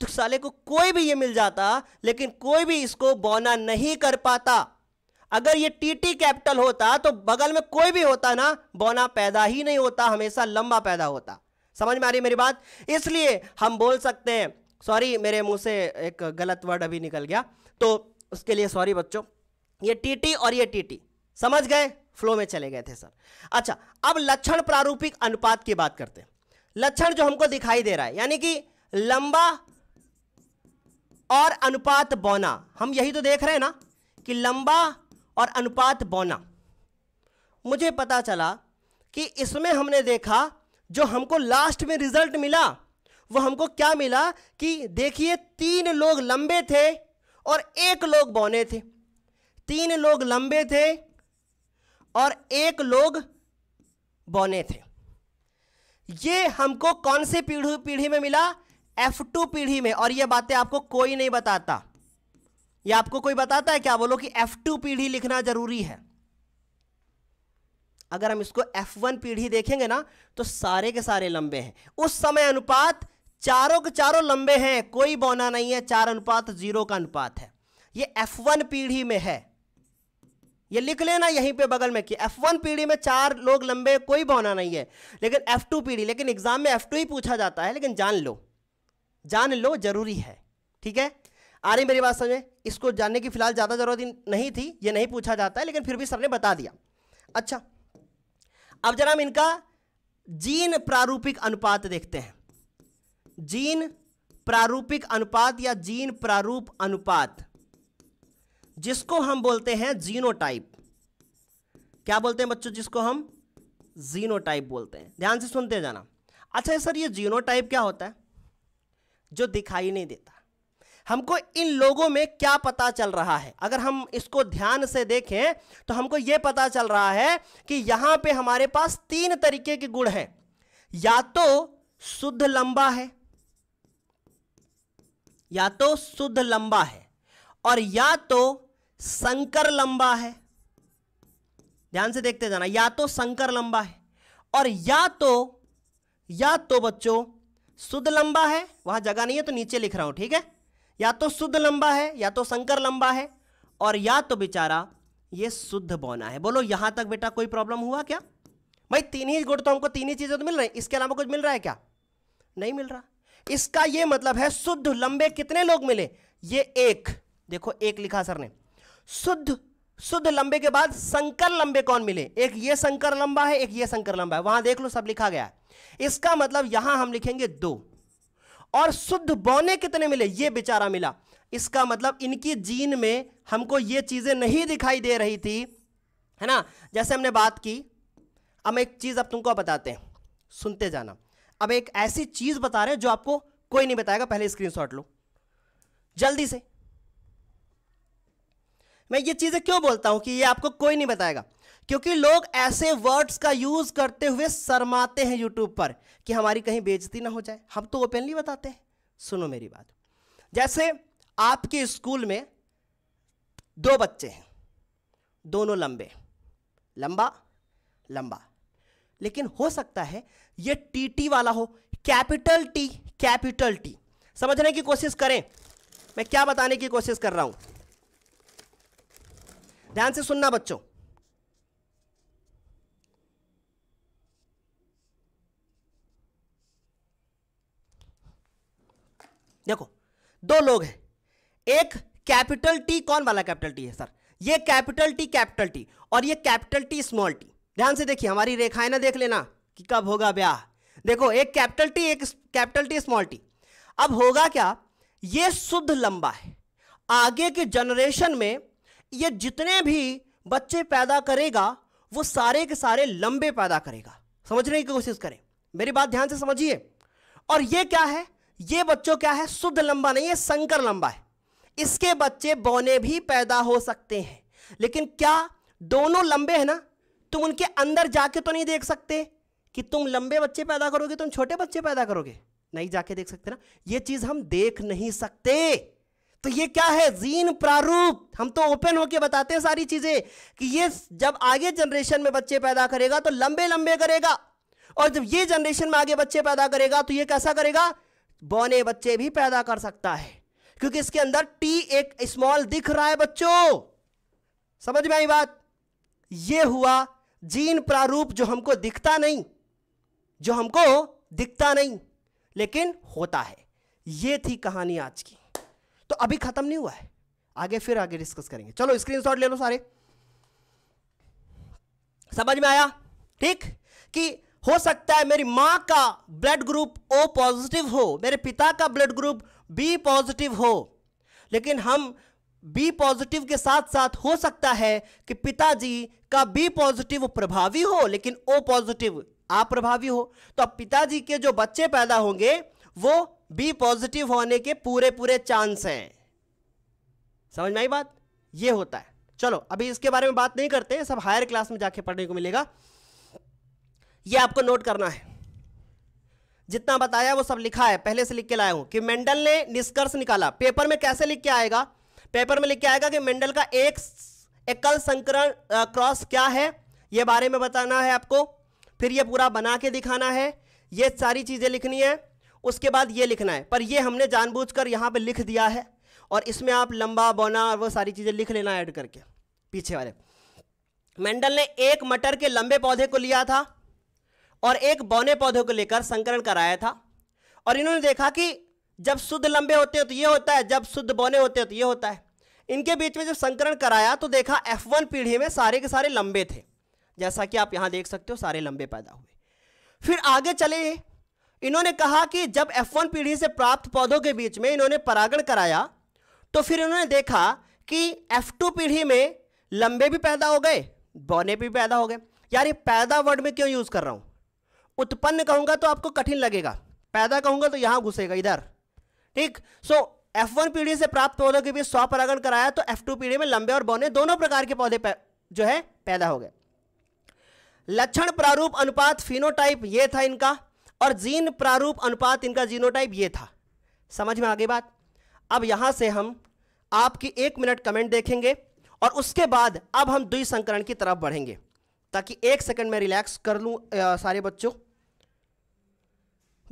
तो साले को कोई भी ये मिल जाता लेकिन कोई भी इसको बौना नहीं कर पाता अगर ये टीटी कैपिटल होता तो बगल में कोई भी होता ना बौना पैदा ही नहीं होता हमेशा लंबा पैदा होता समझ में आ रही मेरी बात इसलिए हम बोल सकते हैं सॉरी मेरे मुंह से एक गलत वर्ड अभी निकल गया तो उसके लिए सॉरी बच्चों ये टीटी और ये टीटी समझ गए फ्लो में चले गए थे सर अच्छा अब लक्षण प्रारूपिक अनुपात की बात करते हैं लक्षण जो हमको दिखाई दे रहा है यानी कि लंबा और अनुपात बौना हम यही तो देख रहे हैं ना कि लंबा और अनुपात बौना मुझे पता चला कि इसमें हमने देखा जो हमको लास्ट में रिजल्ट मिला वो हमको क्या मिला कि देखिए तीन लोग लंबे थे और एक लोग बौने थे तीन लोग लंबे थे और एक लोग बौने थे ये हमको कौन से पीढ़ी पीढ़ी में मिला एफ टू पीढ़ी में और ये बातें आपको कोई नहीं बताता ये आपको कोई बताता है क्या बोलो कि एफ टू पीढ़ी लिखना जरूरी है अगर हम इसको एफ वन पीढ़ी देखेंगे ना तो सारे के सारे लंबे हैं उस समय अनुपात चारों के चारों लंबे हैं कोई बौना नहीं है चार अनुपात जीरो का अनुपात है ये एफ वन पीढ़ी में है ये लिख लेना यहीं पे बगल में कि F1 पीढ़ी में चार लोग लंबे कोई बौना नहीं है लेकिन F2 पीढ़ी लेकिन एग्जाम में F2 ही पूछा जाता है लेकिन जान लो जान लो जरूरी है ठीक है आ रही मेरी बात समझे इसको जानने की फिलहाल ज़्यादा ज़रूरत नहीं थी ये नहीं पूछा जाता है लेकिन फिर भी सर ने बता दिया अच्छा अब जरा हम इनका जीन प्रारूपिक अनुपात देखते हैं जीन प्रारूपिक अनुपात या जीन प्रारूप अनुपात जिसको हम बोलते हैं जीनोटाइप क्या बोलते हैं बच्चों जिसको हम जीनोटाइप बोलते हैं ध्यान से सुनते जाना अच्छा सर ये जीनोटाइप क्या होता है जो दिखाई नहीं देता हमको इन लोगों में क्या पता चल रहा है अगर हम इसको ध्यान से देखें तो हमको यह पता चल रहा है कि यहां पे हमारे पास तीन तरीके के गुण हैं या तो शुद्ध लंबा है या तो शुद्ध लंबा है और या तो संकर लंबा है ध्यान से देखते जाना या तो संकर लंबा है और या तो या तो बच्चों शुद्ध लंबा है वहां जगह नहीं है तो नीचे लिख रहा हूं ठीक है या तो शुद्ध लंबा है या तो शंकर लंबा है और या तो बेचारा ये शुद्ध बौना है बोलो यहां तक बेटा कोई प्रॉब्लम हुआ क्या भाई तीन ही गुण तो हमको तीन ही चीजें तो मिल रही इसके अलावा कुछ मिल रहा है क्या नहीं मिल रहा इसका ये मतलब है शुद्ध लंबे कितने लोग मिले ये एक देखो एक लिखा सर ने शुद्ध शुद्ध लंबे के बाद संकर लंबे कौन मिले एक ये संकर लंबा है एक ये संकर लंबा है वहां देख लो सब लिखा गया है इसका मतलब यहां हम लिखेंगे दो और शुद्ध बौने कितने मिले ये बेचारा मिला इसका मतलब इनकी जीन में हमको ये चीज़ें नहीं दिखाई दे रही थी है ना जैसे हमने बात की हम एक चीज़ अब तुमको बताते हैं सुनते जाना अब एक ऐसी चीज़ बता रहे हैं जो आपको कोई नहीं बताएगा पहले शॉट लो जल्दी से मैं ये चीज़ें क्यों बोलता हूँ कि ये आपको कोई नहीं बताएगा क्योंकि लोग ऐसे वर्ड्स का यूज करते हुए शर्माते हैं यूट्यूब पर कि हमारी कहीं बेजती ना हो जाए हम तो ओपनली बताते हैं सुनो मेरी बात जैसे आपके स्कूल में दो बच्चे हैं दोनों लंबे लंबा लंबा लेकिन हो सकता है ये टी टी वाला हो कैपिटल टी कैपिटल टी समझने की कोशिश करें मैं क्या बताने की कोशिश कर रहा हूं ध्यान से सुनना बच्चों देखो दो लोग हैं एक कैपिटल टी कौन वाला कैपिटल टी है सर ये कैपिटल टी कैपिटल टी और ये कैपिटल टी स्मॉल टी ध्यान से देखिए हमारी रेखाएं ना देख लेना कि कब होगा ब्याह देखो एक कैपिटल टी एक कैपिटल टी स्मॉल टी अब होगा क्या ये शुद्ध लंबा है आगे के जनरेशन में ये जितने भी बच्चे पैदा करेगा वो सारे के सारे लंबे पैदा करेगा समझने की कोशिश करें मेरी बात ध्यान से समझिए और ये क्या है ये बच्चों क्या है शुद्ध लंबा नहीं है संकर लंबा है इसके बच्चे बौने भी पैदा हो सकते हैं लेकिन क्या दोनों लंबे हैं ना तुम उनके अंदर जाके तो नहीं देख सकते कि तुम लंबे बच्चे पैदा करोगे तुम छोटे बच्चे पैदा करोगे नहीं जाके देख सकते ना ये चीज हम देख नहीं सकते तो ये क्या है जीन प्रारूप हम तो ओपन होके बताते हैं सारी चीजें कि ये जब आगे जनरेशन में बच्चे पैदा करेगा तो लंबे लंबे करेगा और जब ये जनरेशन में आगे बच्चे पैदा करेगा तो ये कैसा करेगा बौने बच्चे भी पैदा कर सकता है क्योंकि इसके अंदर टी एक स्मॉल दिख रहा है बच्चों समझ में आई बात यह हुआ जीन प्रारूप जो हमको दिखता नहीं जो हमको दिखता नहीं लेकिन होता है यह थी कहानी आज की तो अभी खत्म नहीं हुआ है आगे फिर आगे डिस्कस करेंगे चलो स्क्रीनशॉट ले लो सारे समझ में आया ठीक कि हो सकता है मेरी माँ का ब्लड ग्रुप ओ पॉजिटिव हो मेरे पिता का ब्लड ग्रुप बी पॉजिटिव हो लेकिन हम बी पॉजिटिव के साथ साथ हो सकता है कि पिताजी का बी पॉजिटिव प्रभावी हो लेकिन ओ पॉजिटिव आप प्रभावी हो तो अब पिताजी के जो बच्चे पैदा होंगे वो बी पॉजिटिव होने के पूरे पूरे चांस हैं समझ में आई बात ये होता है चलो अभी इसके बारे में बात नहीं करते सब हायर क्लास में जाके पढ़ने को मिलेगा ये आपको नोट करना है जितना बताया वो सब लिखा है पहले से लिख के लाया हूं कि मेंडल ने निष्कर्ष निकाला पेपर में कैसे लिख के आएगा पेपर में लिख के आएगा कि मेंडल का एक एकल संकरण क्रॉस क्या है ये बारे में बताना है आपको फिर ये पूरा बना के दिखाना है ये सारी चीज़ें लिखनी है उसके बाद ये लिखना है पर ये हमने जानबूझकर यहाँ पर लिख दिया है और इसमें आप लंबा बोना और वो सारी चीज़ें लिख लेना ऐड करके पीछे वाले मेंडल ने एक मटर के लंबे पौधे को लिया था और एक बौने पौधे को लेकर संकरण कराया था और इन्होंने देखा कि जब शुद्ध लंबे होते हैं तो ये होता है जब शुद्ध बौने होते हैं तो ये होता है इनके बीच में जब संकरण कराया तो देखा F1 पीढ़ी में सारे के सारे लंबे थे जैसा कि आप यहां देख सकते हो सारे लंबे पैदा हुए फिर आगे चले इन्होंने कहा कि जब F1 पीढ़ी से प्राप्त पौधों के बीच में इन्होंने परागण कराया तो फिर इन्होंने देखा कि F2 पीढ़ी में लंबे भी पैदा हो गए बौने भी पैदा हो गए यार ये पैदा वर्ड में क्यों यूज़ कर रहा हूँ उत्पन्न कहूंगा तो आपको कठिन लगेगा पैदा कहूंगा तो यहां घुसेगा इधर ठीक सो एफ वन पीढ़ी से प्राप्त पौधों के बीच सौ परागण कराया तो एफ टू पीढ़ी में लंबे और बौने दोनों प्रकार के पौधे जो है पैदा हो गए लक्षण प्रारूप अनुपात फिनोटाइप ये था इनका और जीन प्रारूप अनुपात इनका जीनोटाइप ये था समझ में आ गई बात अब यहां से हम आपकी एक मिनट कमेंट देखेंगे और उसके बाद अब हम द्विसंकरण की तरफ बढ़ेंगे ताकि एक सेकंड में रिलैक्स कर लूं सारे बच्चों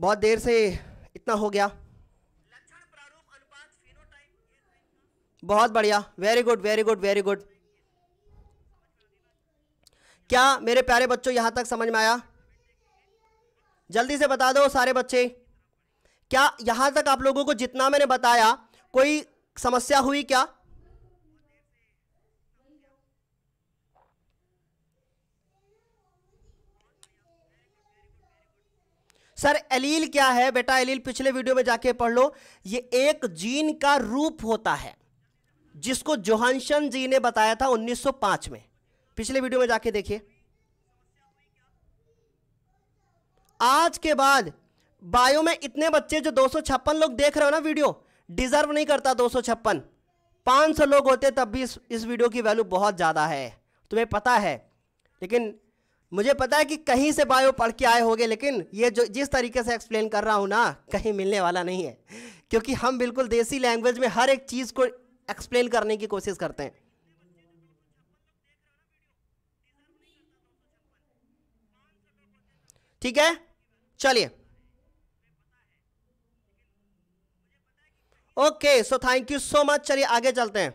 बहुत देर से इतना हो गया बहुत बढ़िया very good very good very good क्या मेरे प्यारे बच्चों यहाँ तक समझ में आया जल्दी से बता दो सारे बच्चे क्या यहाँ तक आप लोगों को जितना मैंने बताया कोई समस्या हुई क्या सर एलील क्या है बेटा एलील पिछले वीडियो में जाके पढ़ लो ये एक जीन का रूप होता है जिसको जोहानशन जी ने बताया था 1905 में पिछले वीडियो में जाके देखिए आज के बाद बायो में इतने बच्चे जो दो लोग देख रहे हो ना वीडियो डिजर्व नहीं करता दो सौ लोग होते तब भी इस, इस वीडियो की वैल्यू बहुत ज़्यादा है तुम्हें पता है लेकिन मुझे पता है कि कहीं से बायो पढ़ के आए होंगे लेकिन ये जो जिस तरीके से एक्सप्लेन कर रहा हूँ ना कहीं मिलने वाला नहीं है क्योंकि हम बिल्कुल देसी लैंग्वेज में हर एक चीज़ को एक्सप्लेन करने की कोशिश करते हैं ठीक है चलिए okay so thank you so much चलिए आगे चलते हैं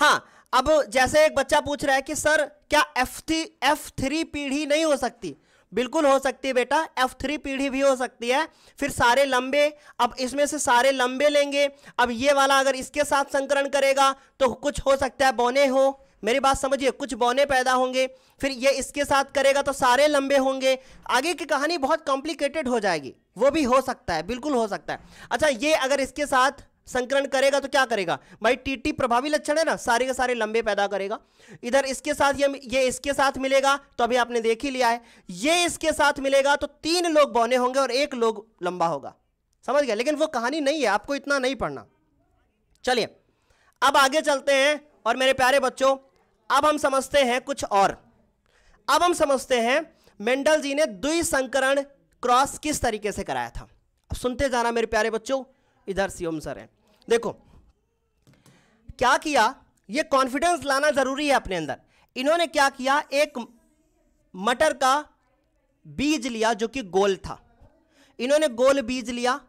हाँ अब जैसे एक बच्चा पूछ रहा है कि सर क्या एफ थ्री एफ थ्री पीढ़ी नहीं हो सकती बिल्कुल हो सकती है बेटा एफ थ्री पीढ़ी भी हो सकती है फिर सारे लंबे अब इसमें से सारे लंबे लेंगे अब ये वाला अगर इसके साथ संकरण करेगा तो कुछ हो सकता है बौने हो मेरी बात समझिए कुछ बौने पैदा होंगे फिर ये इसके साथ करेगा तो सारे लंबे होंगे आगे की कहानी बहुत कॉम्प्लिकेटेड हो जाएगी वो भी हो सकता है बिल्कुल हो सकता है अच्छा ये अगर इसके साथ संकरण करेगा तो क्या करेगा भाई टीटी प्रभावी लक्षण है ना सारे के सारे लंबे पैदा करेगा इधर इसके साथ ये ये इसके साथ मिलेगा तो अभी आपने देख ही लिया है ये इसके साथ मिलेगा तो तीन लोग बौने होंगे और एक लोग लंबा होगा समझ गया लेकिन वो कहानी नहीं है आपको इतना नहीं पढ़ना चलिए अब आगे चलते हैं और मेरे प्यारे बच्चों अब हम समझते हैं कुछ और अब हम समझते हैं मेंडल जी ने द्वि संकरण क्रॉस किस तरीके से कराया था अब सुनते जाना मेरे प्यारे बच्चों इधर सी ओम सर हैं देखो क्या किया ये कॉन्फिडेंस लाना जरूरी है अपने अंदर इन्होंने क्या किया एक मटर का बीज लिया जो कि गोल था इन्होंने गोल बीज लिया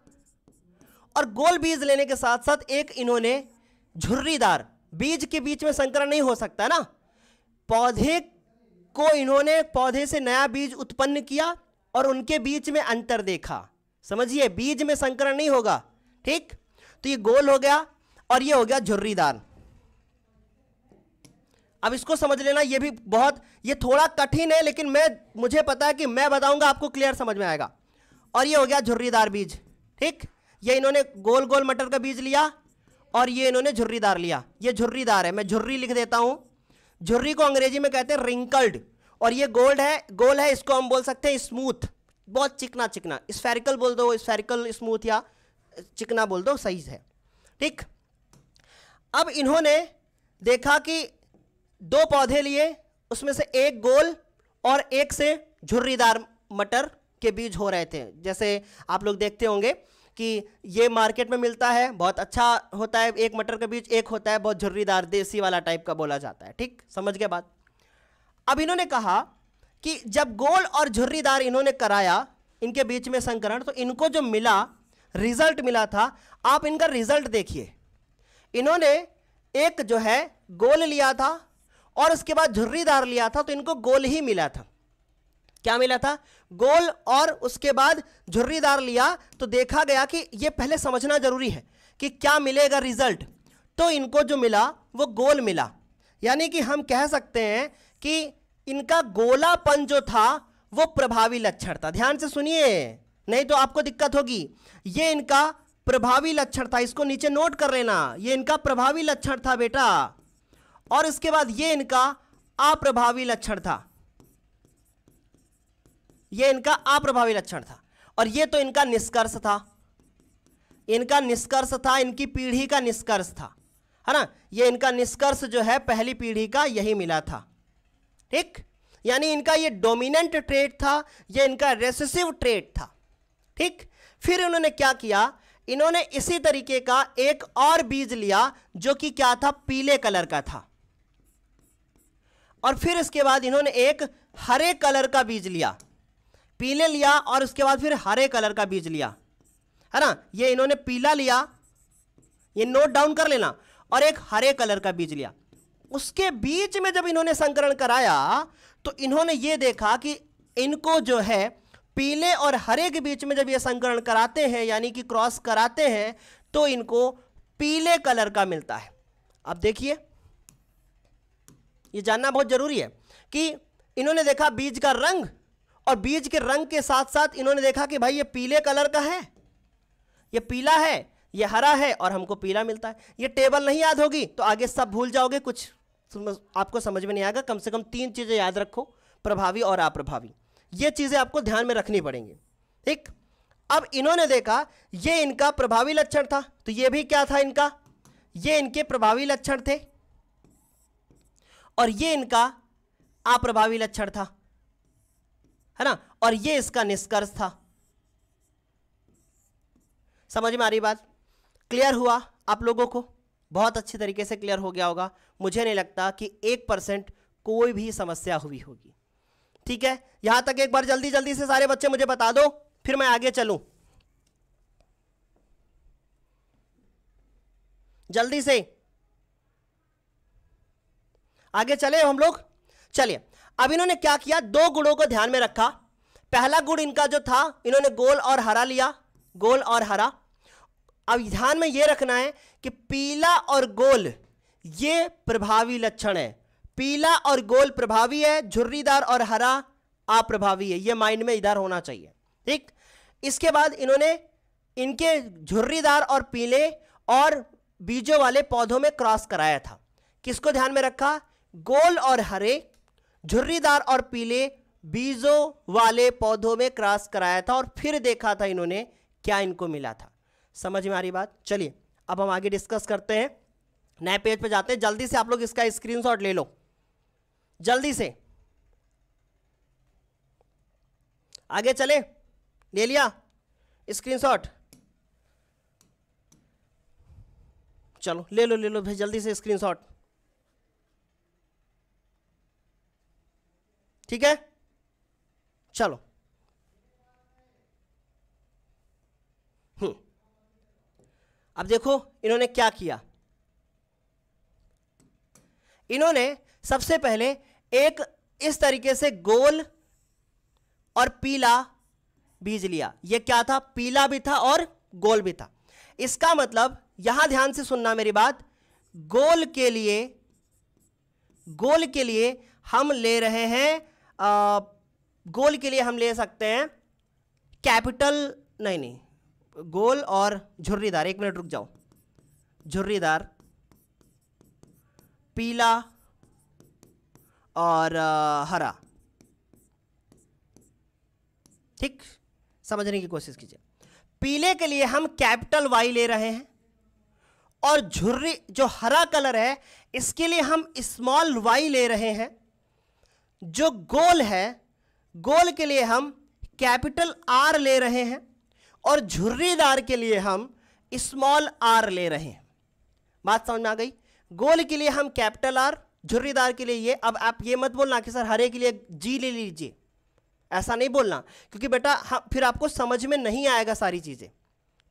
और गोल बीज लेने के साथ साथ एक इन्होंने झुर्रीदार बीज के बीच में संकरण नहीं हो सकता ना पौधे को इन्होंने पौधे से नया बीज उत्पन्न किया और उनके बीच में अंतर देखा समझिए बीज में संकरण नहीं होगा ठीक तो ये गोल हो गया और ये हो गया झुर्रीदार अब इसको समझ लेना ये भी बहुत ये थोड़ा कठिन है लेकिन मैं मुझे पता है कि मैं बताऊंगा आपको क्लियर समझ में आएगा और ये हो गया झुर्रीदार बीज ठीक ये इन्होंने गोल गोल मटर का बीज लिया और ये इन्होंने झुर्रीदार लिया ये झुर्रीदार है मैं झुर्री लिख देता हूं झुर्री को अंग्रेजी में कहते हैं रिंकल्ड और ये गोल्ड है गोल है इसको हम बोल सकते हैं स्मूथ बहुत चिकना चिकना स्फेरिकल बोल दो स्फेरिकल स्मूथ या चिकना बोल दो सही है ठीक अब इन्होंने देखा कि दो पौधे लिए उसमें से एक गोल और एक से झुर्रीदार मटर के बीज हो रहे थे जैसे आप लोग देखते होंगे कि ये मार्केट में मिलता है बहुत अच्छा होता है एक मटर का बीज एक होता है बहुत झुर्रीदार देसी वाला टाइप का बोला जाता है ठीक समझ गया बात अब इन्होंने कहा कि जब गोल और झुर्रीदार इन्होंने कराया इनके बीच में संकरण तो इनको जो मिला रिजल्ट मिला था आप इनका रिजल्ट देखिए इन्होंने एक जो है गोल लिया था और उसके बाद झुर्रीदार लिया था तो इनको गोल ही मिला था क्या मिला था गोल और उसके बाद झुर्रीदार लिया तो देखा गया कि ये पहले समझना जरूरी है कि क्या मिलेगा रिजल्ट तो इनको जो मिला वो गोल मिला यानी कि हम कह सकते हैं कि इनका गोलापन जो था वो प्रभावी लक्षण था ध्यान से सुनिए नहीं तो आपको दिक्कत होगी ये इनका प्रभावी लक्षण था इसको नीचे नोट कर लेना ये इनका प्रभावी लक्षण था बेटा और इसके बाद ये इनका अप्रभावी लक्षण था ये इनका अप्रभावी लक्षण था और ये तो इनका निष्कर्ष था इनका निष्कर्ष था इनकी पीढ़ी का निष्कर्ष था है ना ये इनका निष्कर्ष जो है पहली पीढ़ी का यही मिला था ठीक यानी इनका ये डोमिनेंट ट्रेट था ये इनका रेसेसिव ट्रेट था ठीक फिर उन्होंने क्या किया इन्होंने इसी तरीके का एक और बीज लिया जो कि क्या था पीले कलर का था और फिर इसके बाद इन्होंने एक हरे कलर का बीज लिया पीले लिया और उसके बाद फिर हरे कलर का बीज लिया है ना ये इन्होंने पीला लिया ये नोट डाउन कर लेना और एक हरे कलर का बीज लिया उसके बीच में जब इन्होंने संकरण कराया तो इन्होंने ये देखा कि इनको जो है पीले और हरे के बीच में जब ये संकरण कराते हैं यानी कि क्रॉस कराते हैं तो इनको पीले कलर का मिलता है अब देखिए ये जानना बहुत जरूरी है कि इन्होंने देखा बीज का रंग और बीज के रंग के साथ साथ इन्होंने देखा कि भाई ये पीले कलर का है ये पीला है ये हरा है और हमको पीला मिलता है ये टेबल नहीं याद होगी तो आगे सब भूल जाओगे कुछ आपको समझ में नहीं आएगा कम से कम तीन चीज़ें याद रखो प्रभावी और अप्रभावी ये चीज़ें आपको ध्यान में रखनी पड़ेंगी ठीक अब इन्होंने देखा ये इनका प्रभावी लक्षण था तो ये भी क्या था इनका ये इनके प्रभावी लक्षण थे और ये इनका अप्रभावी लक्षण था है ना और ये इसका निष्कर्ष था समझ में आ रही बात क्लियर हुआ आप लोगों को बहुत अच्छी तरीके से क्लियर हो गया होगा मुझे नहीं लगता कि एक परसेंट कोई भी समस्या हुई होगी ठीक है यहां तक एक बार जल्दी जल्दी से सारे बच्चे मुझे बता दो फिर मैं आगे चलू जल्दी से आगे चले हम लोग चलिए अब इन्होंने क्या किया दो गुणों को ध्यान में रखा पहला गुण इनका जो था इन्होंने गोल और हरा लिया गोल और हरा अब ध्यान में यह रखना है कि पीला और गोल ये प्रभावी लक्षण है पीला और गोल प्रभावी है झुर्रीदार और हरा अप्रभावी है यह माइंड में इधर होना चाहिए ठीक इसके बाद इन्होंने इनके झुर्रीदार और पीले और बीजों वाले पौधों में क्रॉस कराया था किसको ध्यान में रखा गोल और हरे झुर्रीदार और पीले बीजों वाले पौधों में क्रॉस कराया था और फिर देखा था इन्होंने क्या इनको मिला था समझ में आ रही बात चलिए अब हम आगे डिस्कस करते हैं नए पेज पर पे जाते हैं जल्दी से आप लोग इसका स्क्रीनशॉट ले लो जल्दी से आगे चले ले लिया स्क्रीनशॉट चलो ले लो ले लो भाई जल्दी से स्क्रीनशॉट ठीक है चलो हम्म अब देखो इन्होंने क्या किया इन्होंने सबसे पहले एक इस तरीके से गोल और पीला बीज लिया यह क्या था पीला भी था और गोल भी था इसका मतलब यहां ध्यान से सुनना मेरी बात गोल के लिए गोल के लिए हम ले रहे हैं आ, गोल के लिए हम ले सकते हैं कैपिटल नहीं नहीं गोल और झुर्रीदार एक मिनट रुक जाओ झुर्रीदार पीला और आ, हरा ठीक समझने की कोशिश कीजिए पीले के लिए हम कैपिटल वाई ले रहे हैं और झुर्री जो हरा कलर है इसके लिए हम स्मॉल वाई ले रहे हैं जो गोल है गोल के लिए हम कैपिटल आर ले रहे हैं और झुर्रीदार के लिए हम स्मॉल आर ले रहे हैं बात समझ में आ गई गोल के लिए हम कैपिटल आर झुर्रीदार के लिए ये अब आप ये मत बोलना कि सर हरे के लिए जी ले लीजिए ऐसा नहीं बोलना क्योंकि बेटा हाँ फिर आपको समझ में नहीं आएगा सारी चीज़ें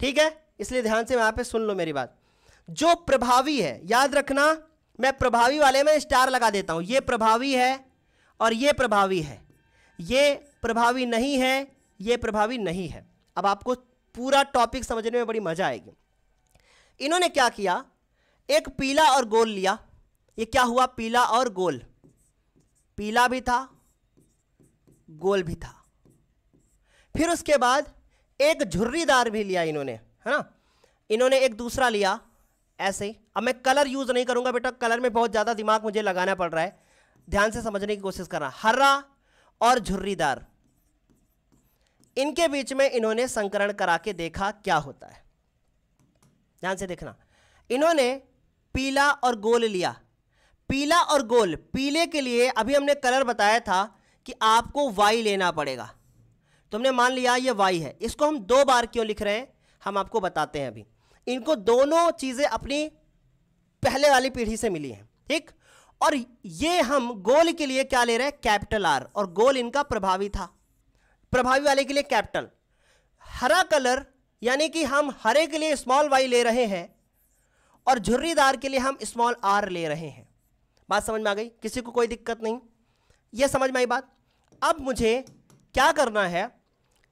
ठीक है इसलिए ध्यान से यहाँ पे सुन लो मेरी बात जो प्रभावी है याद रखना मैं प्रभावी वाले में स्टार लगा देता हूँ ये प्रभावी है और ये प्रभावी है ये प्रभावी नहीं है ये प्रभावी नहीं है अब आपको पूरा टॉपिक समझने में बड़ी मज़ा आएगी इन्होंने क्या किया एक पीला और गोल लिया ये क्या हुआ पीला और गोल पीला भी था गोल भी था फिर उसके बाद एक झुर्रीदार भी लिया इन्होंने है ना इन्होंने एक दूसरा लिया ऐसे ही अब मैं कलर यूज़ नहीं करूंगा बेटा कलर में बहुत ज़्यादा दिमाग मुझे लगाना पड़ रहा है ध्यान से समझने की कोशिश कर रहा हरा और झुर्रीदार इनके बीच में इन्होंने संकरण करा के देखा क्या होता है ध्यान से देखना इन्होंने पीला और गोल लिया पीला और गोल पीले के लिए अभी हमने कलर बताया था कि आपको वाई लेना पड़ेगा तुमने मान लिया ये वाई है इसको हम दो बार क्यों लिख रहे हैं हम आपको बताते हैं अभी इनको दोनों चीज़ें अपनी पहले वाली पीढ़ी से मिली हैं ठीक और ये हम गोल के लिए क्या ले रहे हैं कैपिटल आर और गोल इनका प्रभावी था प्रभावी वाले के लिए कैपिटल हरा कलर यानी कि हम हरे के लिए स्मॉल वाई ले रहे हैं और झुर्रीदार के लिए हम स्मॉल आर ले रहे हैं बात समझ में आ गई किसी को कोई दिक्कत नहीं ये समझ में आई बात अब मुझे क्या करना है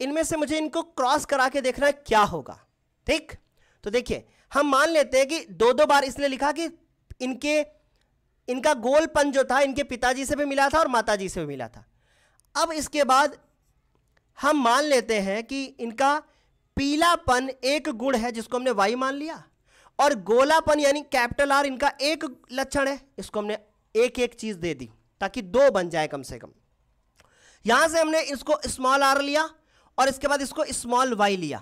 इनमें से मुझे इनको क्रॉस करा के देखना है क्या होगा ठीक तो देखिए हम मान लेते हैं कि दो दो बार इसलिए लिखा कि इनके इनका गोलपन जो था इनके पिताजी से भी मिला था और माताजी से भी मिला था अब इसके बाद हम मान लेते हैं कि इनका पीलापन एक गुण है जिसको हमने वाई मान लिया और गोलापन यानी कैपिटल आर इनका एक लक्षण है इसको हमने एक एक चीज दे दी ताकि दो बन जाए कम से कम यहां से हमने इसको स्मॉल आर लिया और इसके बाद इसको स्मॉल वाई लिया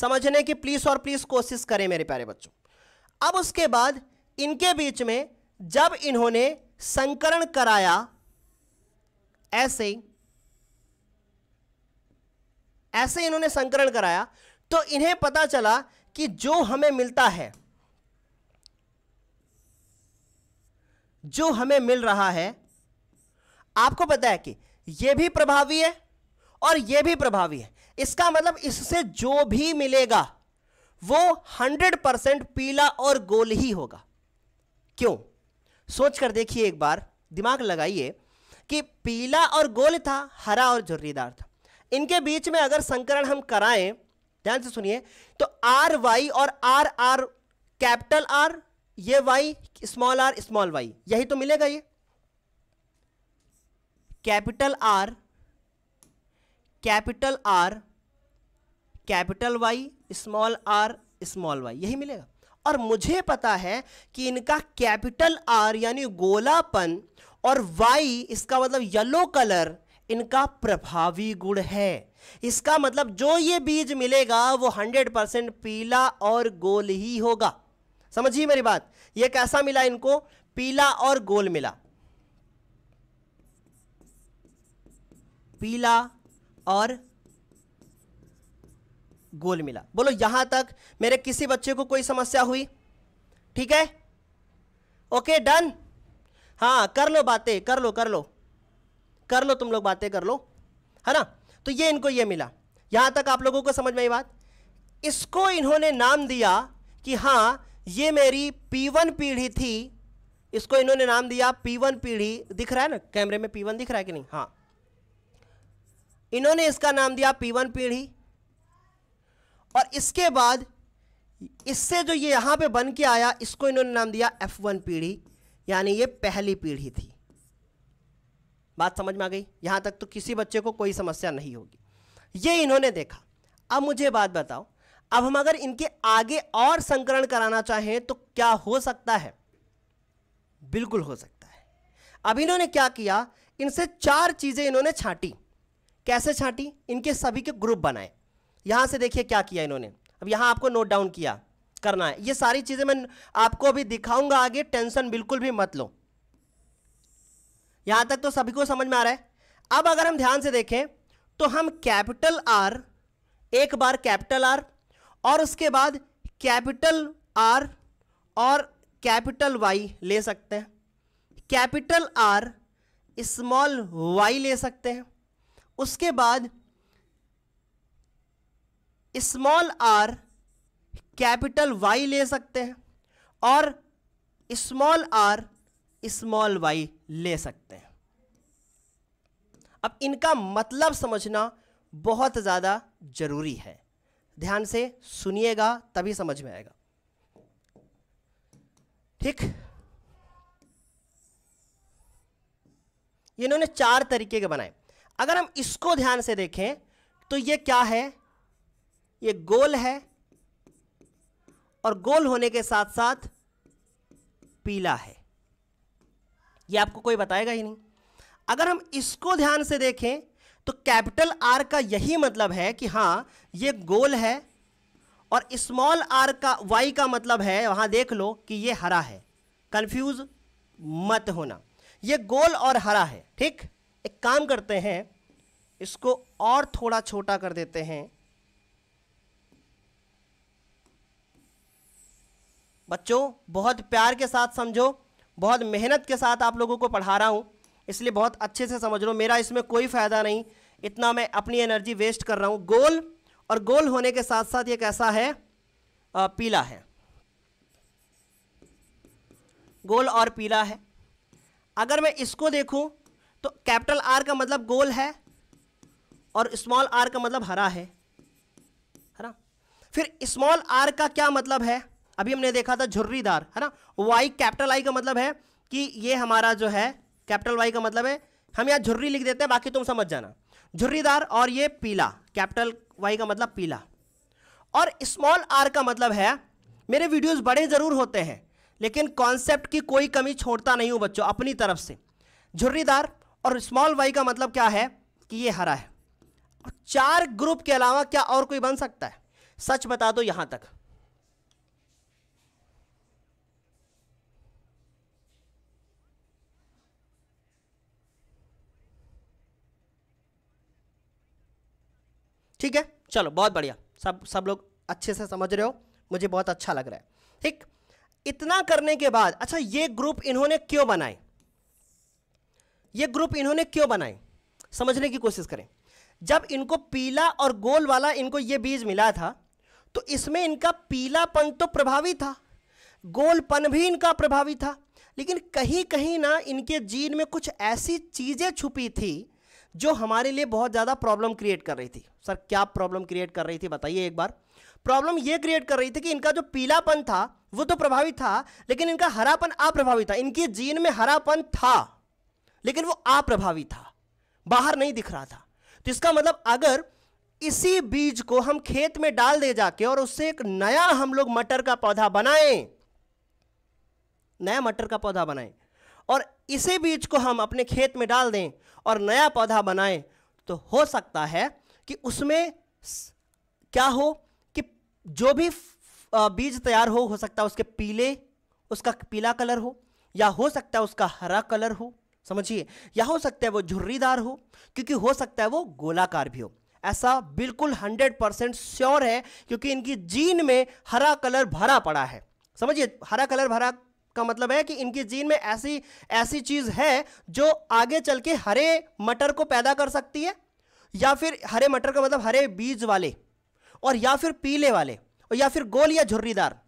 समझने की प्लीज और प्लीज कोशिश करें मेरे प्यारे बच्चों अब उसके बाद इनके बीच में जब इन्होंने संकरण कराया ऐसे ऐसे इन्होंने संकरण कराया तो इन्हें पता चला कि जो हमें मिलता है जो हमें मिल रहा है आपको पता है कि यह भी प्रभावी है और यह भी प्रभावी है इसका मतलब इससे जो भी मिलेगा वो 100 परसेंट पीला और गोल ही होगा क्यों सोच कर देखिए एक बार दिमाग लगाइए कि पीला और गोल था हरा और झुर्रीदार था इनके बीच में अगर संकरण हम कराएं ध्यान से सुनिए तो आर वाई और आर आर कैपिटल आर ये Y small R small Y यही तो मिलेगा ये capital R capital R capital Y small R small Y यही मिलेगा और मुझे पता है कि इनका कैपिटल आर यानी गोलापन और वाई इसका मतलब येलो कलर इनका प्रभावी गुण है इसका मतलब जो ये बीज मिलेगा वो हंड्रेड परसेंट पीला और गोल ही होगा समझिए मेरी बात ये कैसा मिला इनको पीला और गोल मिला पीला और गोल मिला बोलो यहां तक मेरे किसी बच्चे को कोई समस्या हुई ठीक है ओके डन हाँ कर लो बातें कर लो कर लो कर लो तुम लोग बातें कर लो है ना तो ये इनको ये मिला यहां तक आप लोगों को समझ में आई बात इसको इन्होंने नाम दिया कि हां ये मेरी P1 पीढ़ी थी इसको इन्होंने नाम दिया P1 पीढ़ी दिख रहा है ना कैमरे में P1 दिख रहा है कि नहीं हाँ इन्होंने इसका नाम दिया P1 पीढ़ी और इसके बाद इससे जो ये यहां पे बन के आया इसको इन्होंने नाम दिया F1 पीढ़ी यानी ये पहली पीढ़ी थी बात समझ में आ गई यहाँ तक तो किसी बच्चे को कोई समस्या नहीं होगी ये इन्होंने देखा अब मुझे बात बताओ अब हम अगर इनके आगे और संकरण कराना चाहें तो क्या हो सकता है बिल्कुल हो सकता है अब इन्होंने क्या किया इनसे चार चीज़ें इन्होंने छांटी कैसे छांटी इनके सभी के ग्रुप बनाए यहां से देखिए क्या किया इन्होंने अब यहां आपको नोट डाउन किया करना है ये सारी चीज़ें मैं आपको अभी दिखाऊंगा आगे टेंशन बिल्कुल भी मत लो यहां तक तो सभी को समझ में आ रहा है अब अगर हम ध्यान से देखें तो हम कैपिटल आर एक बार कैपिटल आर और उसके बाद कैपिटल आर और कैपिटल वाई ले सकते हैं कैपिटल आर स्मॉल वाई ले सकते हैं उसके बाद स्मॉल आर कैपिटल वाई ले सकते हैं और स्मॉल आर स्मॉल वाई ले सकते हैं अब इनका मतलब समझना बहुत ज़्यादा ज़रूरी है ध्यान से सुनिएगा तभी समझ में आएगा ठीक इन्होंने चार तरीके के बनाए अगर हम इसको ध्यान से देखें तो ये क्या है ये गोल है और गोल होने के साथ साथ पीला है ये आपको कोई बताएगा ही नहीं अगर हम इसको ध्यान से देखें तो कैपिटल आर का यही मतलब है कि हाँ ये गोल है और स्मॉल आर का वाई का मतलब है वहाँ देख लो कि ये हरा है कंफ्यूज मत होना ये गोल और हरा है ठीक एक काम करते हैं इसको और थोड़ा छोटा कर देते हैं बच्चों बहुत प्यार के साथ समझो बहुत मेहनत के साथ आप लोगों को पढ़ा रहा हूँ इसलिए बहुत अच्छे से समझ लो मेरा इसमें कोई फ़ायदा नहीं इतना मैं अपनी एनर्जी वेस्ट कर रहा हूँ गोल और गोल होने के साथ साथ ये कैसा है आ, पीला है गोल और पीला है अगर मैं इसको देखूँ तो कैपिटल आर का मतलब गोल है और स्मॉल आर का मतलब हरा है है ना फिर स्मॉल आर का क्या मतलब है अभी हमने देखा था झुर्रीदार है ना वाई कैपिटल आई का मतलब है कि ये हमारा जो है कैपिटल वाई का मतलब है हम यहाँ झुर्री लिख देते हैं बाकी तुम समझ जाना झुर्रीदार और ये पीला कैपिटल वाई का मतलब पीला और स्मॉल आर का मतलब है मेरे वीडियोस बड़े ज़रूर होते हैं लेकिन कॉन्सेप्ट की कोई कमी छोड़ता नहीं हूँ बच्चों अपनी तरफ से झुर्रीदार और स्मॉल वाई का मतलब क्या है कि ये हरा है और चार ग्रुप के अलावा क्या और कोई बन सकता है सच बता दो यहाँ तक ठीक है चलो बहुत बढ़िया सब सब लोग अच्छे से समझ रहे हो मुझे बहुत अच्छा लग रहा है ठीक इतना करने के बाद अच्छा ये ग्रुप इन्होंने क्यों बनाए ये ग्रुप इन्होंने क्यों बनाए समझने की कोशिश करें जब इनको पीला और गोल वाला इनको ये बीज मिला था तो इसमें इनका पीलापन तो प्रभावी था गोलपन भी इनका प्रभावी था लेकिन कहीं कहीं ना इनके जीन में कुछ ऐसी चीज़ें छुपी थी जो हमारे लिए बहुत ज़्यादा प्रॉब्लम क्रिएट कर रही थी सर क्या प्रॉब्लम क्रिएट कर रही थी बताइए एक बार प्रॉब्लम ये क्रिएट कर रही थी कि इनका जो पीलापन था वो तो प्रभावित था लेकिन इनका हरापन अप्रभावित था इनके जीन में हरापन था लेकिन वो अप्रभावित था बाहर नहीं दिख रहा था तो इसका मतलब अगर इसी बीज को हम खेत में डाल दे जाके और उससे एक नया हम लोग मटर का पौधा बनाएं नया मटर का पौधा बनाएं और इसी बीज को हम अपने खेत में डाल दें और नया पौधा बनाएं तो हो सकता है कि उसमें क्या हो कि जो भी बीज तैयार हो हो सकता है उसके पीले उसका पीला कलर हो या हो सकता है उसका हरा कलर हो समझिए या हो सकता है वो झुर्रीदार हो क्योंकि हो सकता है वो गोलाकार भी हो ऐसा बिल्कुल 100 परसेंट श्योर है क्योंकि इनकी जीन में हरा कलर भरा पड़ा है समझिए हरा कलर भरा का मतलब है कि इनकी जीन में ऐसी ऐसी चीज़ है जो आगे चल के हरे मटर को पैदा कर सकती है या फिर हरे मटर का मतलब हरे बीज वाले और या फिर पीले वाले और या फिर गोल या झुर्रीदार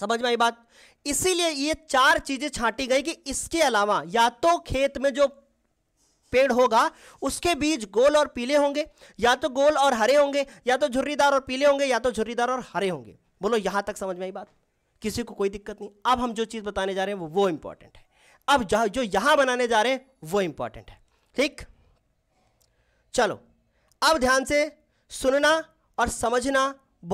समझ में आई बात इसीलिए ये चार चीज़ें छांटी गई कि इसके अलावा या तो खेत में जो पेड़ होगा उसके बीज गोल और पीले होंगे या तो गोल और हरे होंगे या तो झुर्रीदार और पीले होंगे या तो झुर्रीदार और हरे होंगे बोलो यहां तक समझ में आई बात किसी को कोई दिक्कत नहीं अब हम जो चीज़ बताने जा रहे हैं वो वो इंपॉर्टेंट है अब जो यहां बनाने जा रहे हैं वो इंपॉर्टेंट है ठीक चलो अब ध्यान से सुनना और समझना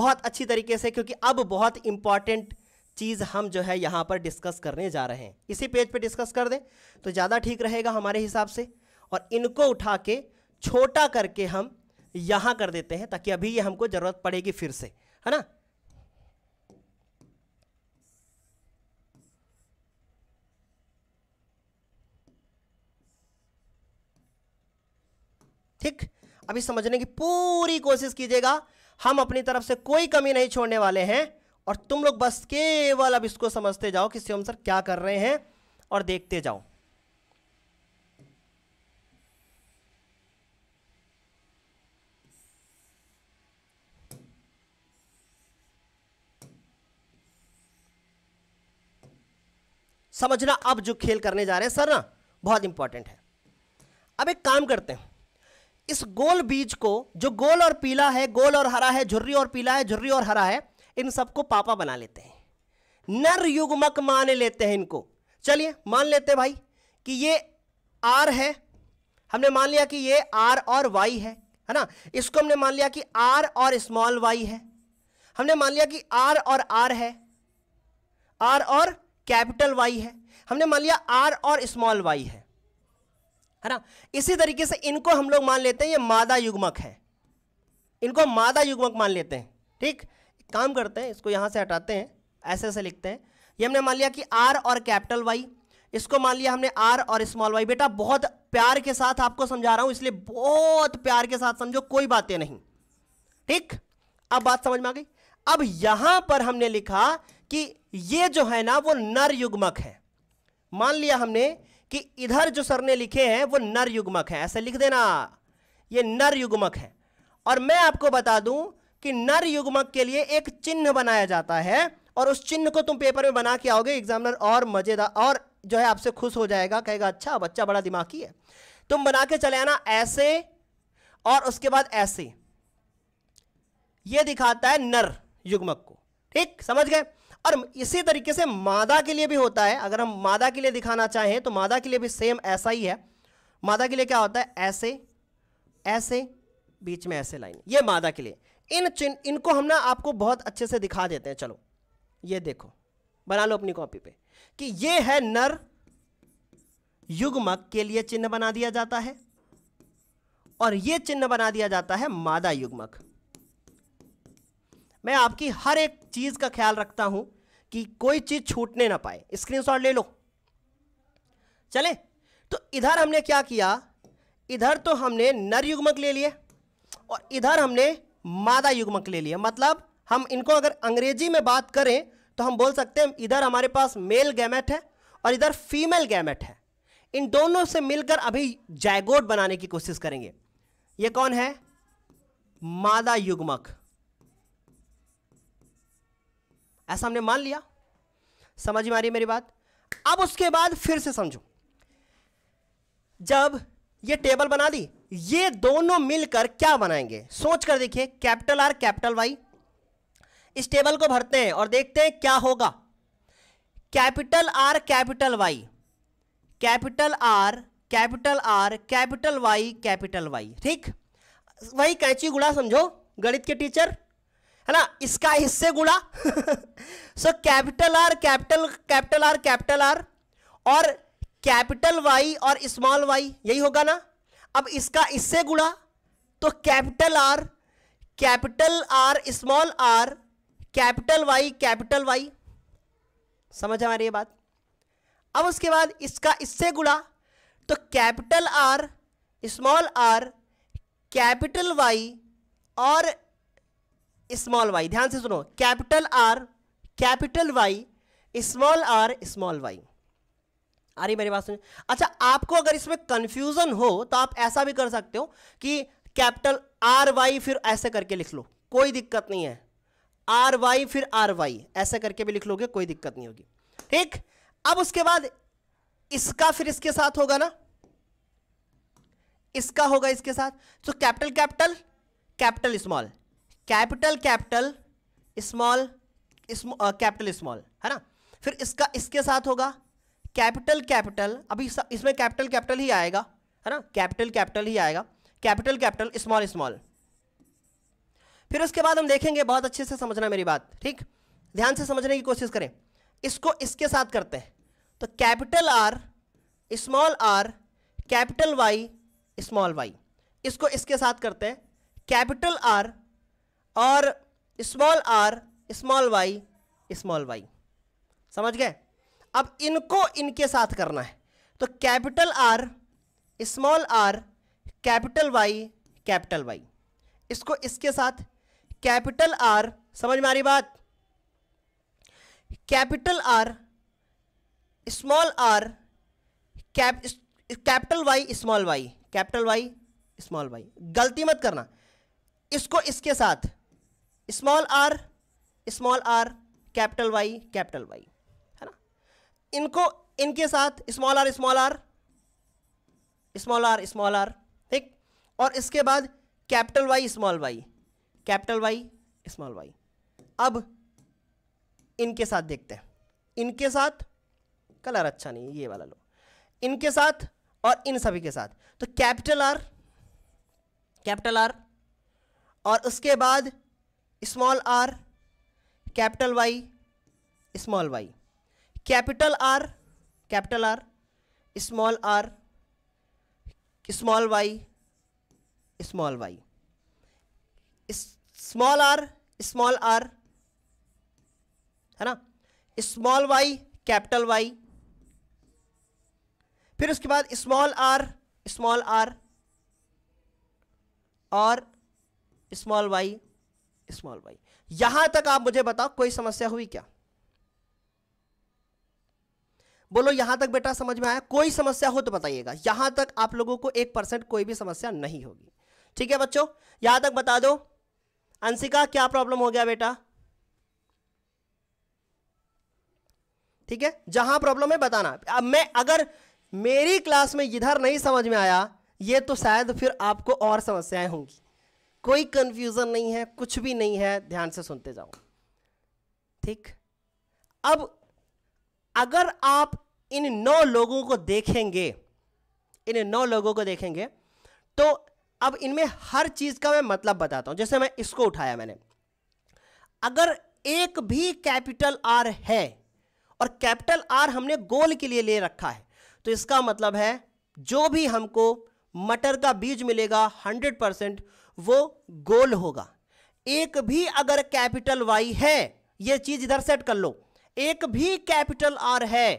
बहुत अच्छी तरीके से क्योंकि अब बहुत इंपॉर्टेंट चीज़ हम जो है यहां पर डिस्कस करने जा रहे हैं इसी पेज पे डिस्कस कर दें तो ज़्यादा ठीक रहेगा हमारे हिसाब से और इनको उठा के छोटा करके हम यहां कर देते हैं ताकि अभी ये हमको ज़रूरत पड़ेगी फिर से है ना ठीक अभी समझने की पूरी कोशिश कीजिएगा हम अपनी तरफ से कोई कमी नहीं छोड़ने वाले हैं और तुम लोग बस केवल अब इसको समझते जाओ कि शिवम सर क्या कर रहे हैं और देखते जाओ समझना अब जो खेल करने जा रहे हैं सर ना बहुत इंपॉर्टेंट है अब एक काम करते हैं इस गोल बीज को जो गोल और पीला है गोल और हरा है झुर्री और पीला है झुर्री और हरा है इन सबको पापा बना लेते हैं नर युगमक मान लेते हैं इनको चलिए मान लेते भाई कि ये आर है हमने मान लिया कि ये आर और वाई है है ना इसको हमने मान लिया कि आर और स्मॉल वाई है हमने मान लिया कि आर और आर है आर और कैपिटल वाई है हमने मान लिया आर और स्मॉल वाई है है ना इसी तरीके से इनको हम लोग मान लेते हैं ये मादा युग्मक है इनको मादा युग्मक मान लेते हैं ठीक काम करते हैं इसको यहाँ से हटाते हैं ऐसे ऐसे लिखते हैं ये हमने मान लिया कि आर और कैपिटल वाई इसको मान लिया हमने आर और स्मॉल वाई बेटा बहुत प्यार के साथ आपको समझा रहा हूं इसलिए बहुत प्यार के साथ समझो कोई बातें नहीं ठीक अब बात समझ में आ गई अब यहां पर हमने लिखा कि ये जो है ना वो नर युग्मक है मान लिया हमने कि इधर जो सर ने लिखे हैं वो नर युग्मक है ऐसे लिख देना ये नर युग्मक है और मैं आपको बता दूं कि नर युग्मक के लिए एक चिन्ह बनाया जाता है और उस चिन्ह को तुम पेपर में बना के आओगे एग्जामिनर और मजेदार और जो है आपसे खुश हो जाएगा कहेगा अच्छा बच्चा बड़ा दिमागी है तुम बना के चले आना ऐसे और उसके बाद ऐसे ये दिखाता है नर युग्मक को ठीक समझ गए और इसी तरीके से मादा के लिए भी होता है अगर हम मादा के लिए दिखाना चाहें तो मादा के लिए भी सेम ऐसा ही है मादा के लिए क्या होता है ऐसे ऐसे बीच में ऐसे लाइन ये मादा के लिए इन चिन्ह इनको हम ना आपको बहुत अच्छे से दिखा देते हैं चलो ये देखो बना लो अपनी कॉपी पे कि ये है नर युग्मक के लिए चिन्ह बना दिया जाता है और ये चिन्ह बना दिया जाता है मादा युग्मक मैं आपकी हर एक चीज़ का ख्याल रखता हूं कि कोई चीज़ छूटने ना पाए स्क्रीनशॉट ले लो चले तो इधर हमने क्या किया इधर तो हमने नर युग्मक ले लिए और इधर हमने मादा युग्मक ले लिया मतलब हम इनको अगर अंग्रेजी में बात करें तो हम बोल सकते हैं इधर हमारे पास मेल गैमेट है और इधर फीमेल गैमेट है इन दोनों से मिलकर अभी जायगोट बनाने की कोशिश करेंगे ये कौन है मादा युग्मक ऐसा हमने मान लिया समझ में आ रही मेरी बात अब उसके बाद फिर से समझो जब ये टेबल बना दी ये दोनों मिलकर क्या बनाएंगे सोच कर देखिए कैपिटल आर कैपिटल वाई इस टेबल को भरते हैं और देखते हैं क्या होगा capital R capital Y capital R capital R capital Y capital Y ठीक वही कैंची गुड़ा समझो गणित के टीचर है ना इसका हिस्से गुणा so capital R capital capital R capital R और कैपिटल वाई और स्मॉल वाई यही होगा ना अब इसका इससे गुणा तो capital R capital R small R capital Y capital Y समझ हमारी ये बात अब उसके बाद इसका इससे गुणा तो capital R small R capital Y और स्मॉल वाई ध्यान से सुनो capital R capital Y small R small Y आ रही मेरी बात सुनिए अच्छा आपको अगर इसमें कंफ्यूजन हो तो आप ऐसा भी कर सकते हो कि कैपिटल आर वाई फिर ऐसे करके लिख लो कोई दिक्कत नहीं है आर वाई फिर आर वाई ऐसे करके भी लिख लोगे कोई दिक्कत नहीं होगी ठीक अब उसके बाद इसका फिर इसके साथ होगा ना इसका होगा इसके साथ तो capital capital capital small capital capital small capital small है ना फिर इसका इसके साथ होगा कैपिटल कैपिटल अभी इसमें कैपिटल कैपिटल ही आएगा है ना कैपिटल कैपिटल ही आएगा कैपिटल कैपिटल स्मॉल स्मॉल फिर उसके बाद हम देखेंगे बहुत अच्छे से समझना मेरी बात ठीक ध्यान से समझने की कोशिश करें इसको इसके साथ करते हैं तो capital R small R capital Y small Y इसको इसके साथ करते हैं कैपिटल आर और small R small Y small Y समझ गए अब इनको इनके साथ करना है तो capital R small R capital Y capital Y इसको इसके साथ कैपिटल आर समझ में आ रही बात capital R small R cap capital Y small Y capital Y small Y गलती मत करना इसको इसके साथ small R small R capital Y capital Y है ना इनको इनके साथ small R small R small R small R ठीक और इसके बाद capital Y small Y capital Y small Y अब इनके साथ देखते हैं इनके साथ कलर अच्छा नहीं है ये वाला लो इनके साथ और इन सभी के साथ तो कैपिटल आर कैपिटल आर और उसके बाद small R capital Y small Y capital R capital R small R small Y small Y small R small R है ना स्मॉल वाई कैपिटल वाई फिर उसके बाद स्मॉल आर स्मॉल आर और स्मॉल वाई स्मॉल वाई यहां तक आप मुझे बताओ कोई समस्या हुई क्या बोलो यहां तक बेटा समझ में आया कोई समस्या हो तो बताइएगा यहां तक आप लोगों को एक परसेंट कोई भी समस्या नहीं होगी ठीक है बच्चों यहां तक बता दो अंशिका क्या प्रॉब्लम हो गया बेटा ठीक है जहां प्रॉब्लम है बताना अब मैं अगर मेरी क्लास में इधर नहीं समझ में आया ये तो शायद फिर आपको और समस्याएं होंगी कोई कंफ्यूजन नहीं है कुछ भी नहीं है ध्यान से सुनते जाओ ठीक अब अगर आप इन नौ लोगों को देखेंगे इन नौ लोगों को देखेंगे तो अब इनमें हर चीज का मैं मतलब बताता हूं जैसे मैं इसको उठाया मैंने अगर एक भी कैपिटल आर है और कैपिटल आर हमने गोल के लिए ले रखा है तो इसका मतलब है जो भी हमको मटर का बीज मिलेगा हंड्रेड परसेंट वो गोल होगा एक भी अगर कैपिटल वाई है ये चीज इधर सेट कर लो एक भी कैपिटल आर है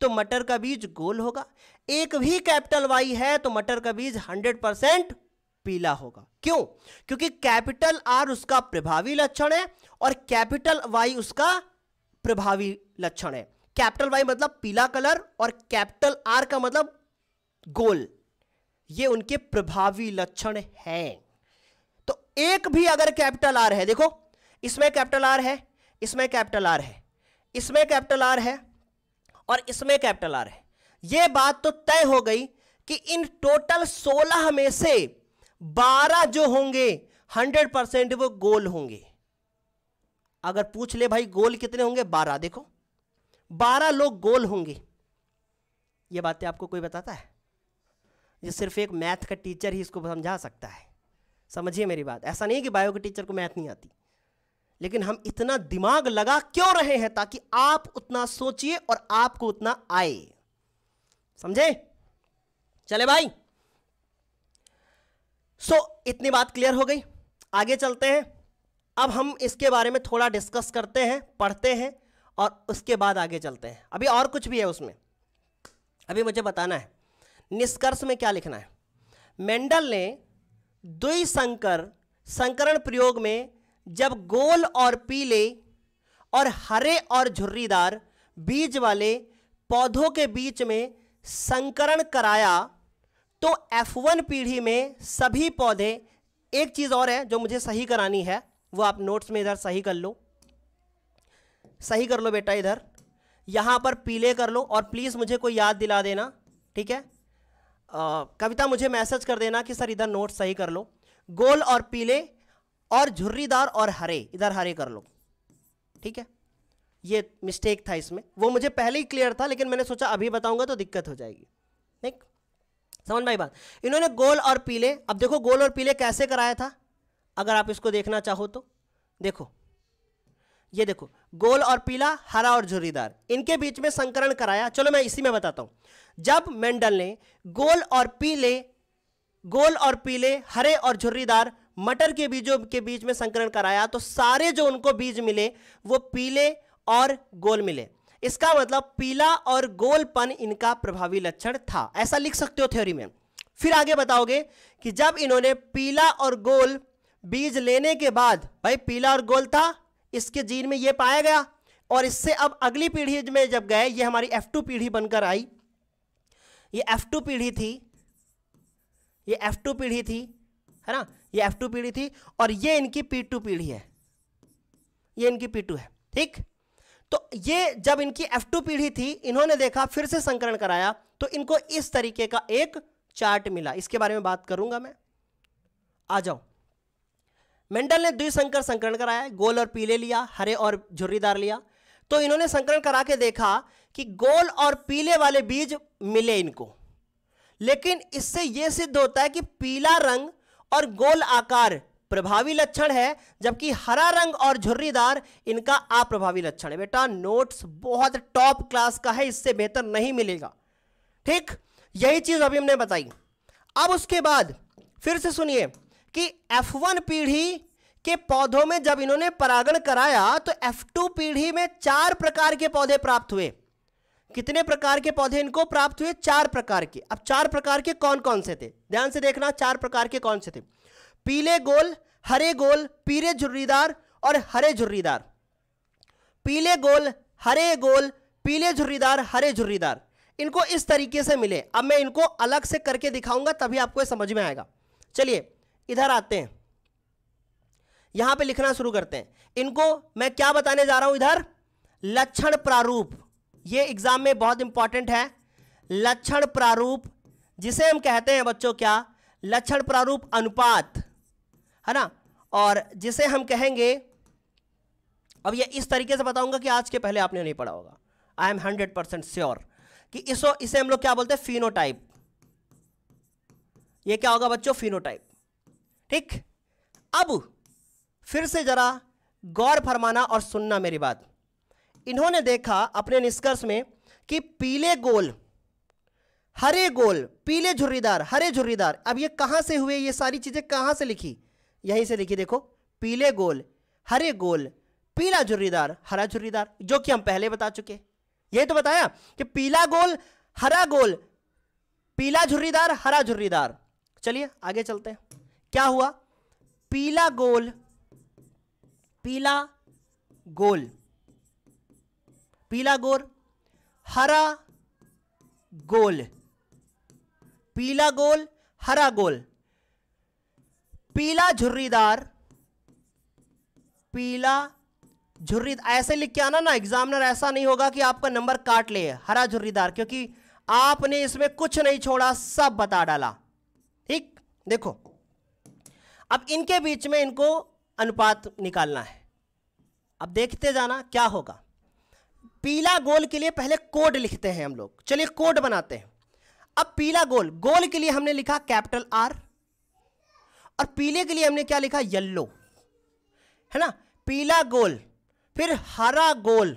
तो मटर का बीज गोल होगा एक भी कैपिटल वाई है तो मटर का बीज हंड्रेड परसेंट पीला होगा क्यों क्योंकि कैपिटल आर उसका प्रभावी लक्षण है और कैपिटल वाई उसका प्रभावी लक्षण है कैपिटल वाई मतलब पीला कलर और कैपिटल आर का मतलब गोल ये उनके प्रभावी लक्षण हैं तो एक भी अगर कैपिटल आर है देखो इसमें कैपिटल आर है इसमें कैपिटल आर है इसमें कैपिटल आर है और इसमें कैपिटल आर है यह बात तो तय हो गई कि इन टोटल 16 में से 12 जो होंगे 100 परसेंट वो गोल होंगे अगर पूछ ले भाई गोल कितने होंगे 12 देखो 12 लोग गोल होंगे ये बातें आपको कोई बताता है ये सिर्फ एक मैथ का टीचर ही इसको समझा सकता है समझिए मेरी बात ऐसा नहीं कि बायो के टीचर को मैथ नहीं आती लेकिन हम इतना दिमाग लगा क्यों रहे हैं ताकि आप उतना सोचिए और आपको उतना आए समझे चले भाई सो so, इतनी बात क्लियर हो गई आगे चलते हैं अब हम इसके बारे में थोड़ा डिस्कस करते हैं पढ़ते हैं और उसके बाद आगे चलते हैं अभी और कुछ भी है उसमें अभी मुझे बताना है निष्कर्ष में क्या लिखना है मेंडल ने संकर संकरण प्रयोग में जब गोल और पीले और हरे और झुर्रीदार बीज वाले पौधों के बीच में संकरण कराया तो F1 पीढ़ी में सभी पौधे एक चीज़ और है जो मुझे सही करानी है वो आप नोट्स में इधर सही कर लो सही कर लो बेटा इधर यहाँ पर पीले कर लो और प्लीज़ मुझे कोई याद दिला देना ठीक है कविता मुझे मैसेज कर देना कि सर इधर नोट सही कर लो गोल और पीले और झुर्रीदार और हरे इधर हरे कर लो ठीक है ये मिस्टेक था इसमें वो मुझे पहले ही क्लियर था लेकिन मैंने सोचा अभी बताऊंगा तो दिक्कत हो जाएगी ठीक समझ भाई बात इन्होंने गोल और पीले अब देखो गोल और पीले कैसे कराया था अगर आप इसको देखना चाहो तो देखो ये देखो गोल और पीला हरा और झुर्रीदार इनके बीच में संकरण कराया चलो मैं इसी में बताता हूं जब मेंडल ने गोल और पीले गोल और पीले हरे और झुर्रीदार मटर के बीजों के बीच में संकरण कराया तो सारे जो उनको बीज मिले वो पीले और गोल मिले इसका मतलब पीला और गोलपन इनका प्रभावी लक्षण था ऐसा लिख सकते हो थ्योरी में फिर आगे बताओगे कि जब इन्होंने पीला और गोल बीज लेने के बाद भाई पीला और गोल था इसके जीन में ये पाया गया और इससे अब अगली पीढ़ी में जब गए ये हमारी एफ टू पीढ़ी बनकर आई ये एफ टू पीढ़ी थी ये एफ टू पीढ़ी थी है ना ये एफ टू पीढ़ी थी और ये इनकी पी टू पीढ़ी है ये इनकी पी टू है ठीक तो ये जब इनकी एफ टू पीढ़ी थी इन्होंने देखा फिर से संकरण कराया तो इनको इस तरीके का एक चार्ट मिला इसके बारे में बात करूंगा मैं आ जाओ मेंडल ने द्विशंकर संकरण कराया गोल और पीले लिया हरे और झुर्रीदार लिया तो इन्होंने संकरण करा के देखा कि गोल और पीले वाले बीज मिले इनको लेकिन इससे यह सिद्ध होता है कि पीला रंग और गोल आकार प्रभावी लक्षण है जबकि हरा रंग और झुर्रीदार इनका अप्रभावी लक्षण है बेटा नोट्स बहुत टॉप क्लास का है इससे बेहतर नहीं मिलेगा ठीक यही चीज अभी हमने बताई अब उसके बाद फिर से सुनिए कि F1 पीढ़ी के पौधों में जब इन्होंने परागण कराया तो F2 पीढ़ी में चार प्रकार के पौधे प्राप्त हुए कितने प्रकार के पौधे इनको प्राप्त हुए चार प्रकार के अब चार प्रकार के कौन कौन से थे ध्यान से देखना चार प्रकार के कौन से थे पीले गोल हरे गोल पीले झुर्रीदार और हरे झुर्रीदार पीले गोल हरे गोल पीले झुर्रीदार हरे झुर्रीदार इनको इस तरीके से मिले अब मैं इनको अलग से करके दिखाऊंगा तभी आपको समझ में आएगा चलिए इधर आते हैं यहां पे लिखना शुरू करते हैं इनको मैं क्या बताने जा रहा हूं इधर लक्षण प्रारूप ये एग्जाम में बहुत इंपॉर्टेंट है लक्षण प्रारूप जिसे हम कहते हैं बच्चों क्या लक्षण प्रारूप अनुपात है ना और जिसे हम कहेंगे अब ये इस तरीके से बताऊंगा कि आज के पहले आपने नहीं पढ़ा होगा I am hundred percent sure कि इसो इसे हम लोग क्या बोलते हैं फिनोटाइप ये क्या होगा बच्चों फिनोटाइप ठीक अब फिर से जरा गौर फरमाना और सुनना मेरी बात इन्होंने देखा अपने निष्कर्ष में कि पीले गोल हरे गोल पीले झुर्रीदार हरे झुर्रीदार अब ये कहां से हुए ये सारी चीज़ें कहां से लिखी यहीं से लिखी देखो पीले गोल हरे गोल पीला झुर्रीदार हरा झुर्रीदार जो कि हम पहले बता चुके यही तो बताया कि पीला गोल हरा गोल पीला झुर्रीदार हरा झुर्रीदार चलिए आगे चलते हैं क्या हुआ पीला गोल पीला गोल पीला गोल हरा गोल पीला गोल हरा गोल पीला झुर्रीदार पीला झुर्री ऐसे लिख के आना ना एग्जामिनर ऐसा नहीं होगा कि आपका नंबर काट ले हरा झुर्रीदार क्योंकि आपने इसमें कुछ नहीं छोड़ा सब बता डाला ठीक देखो अब इनके बीच में इनको अनुपात निकालना है अब देखते जाना क्या होगा पीला गोल के लिए पहले कोड लिखते हैं हम लोग चलिए कोड बनाते हैं अब पीला गोल गोल के लिए हमने लिखा कैपिटल आर और पीले के लिए हमने क्या लिखा येल्लो है ना पीला गोल फिर हरा गोल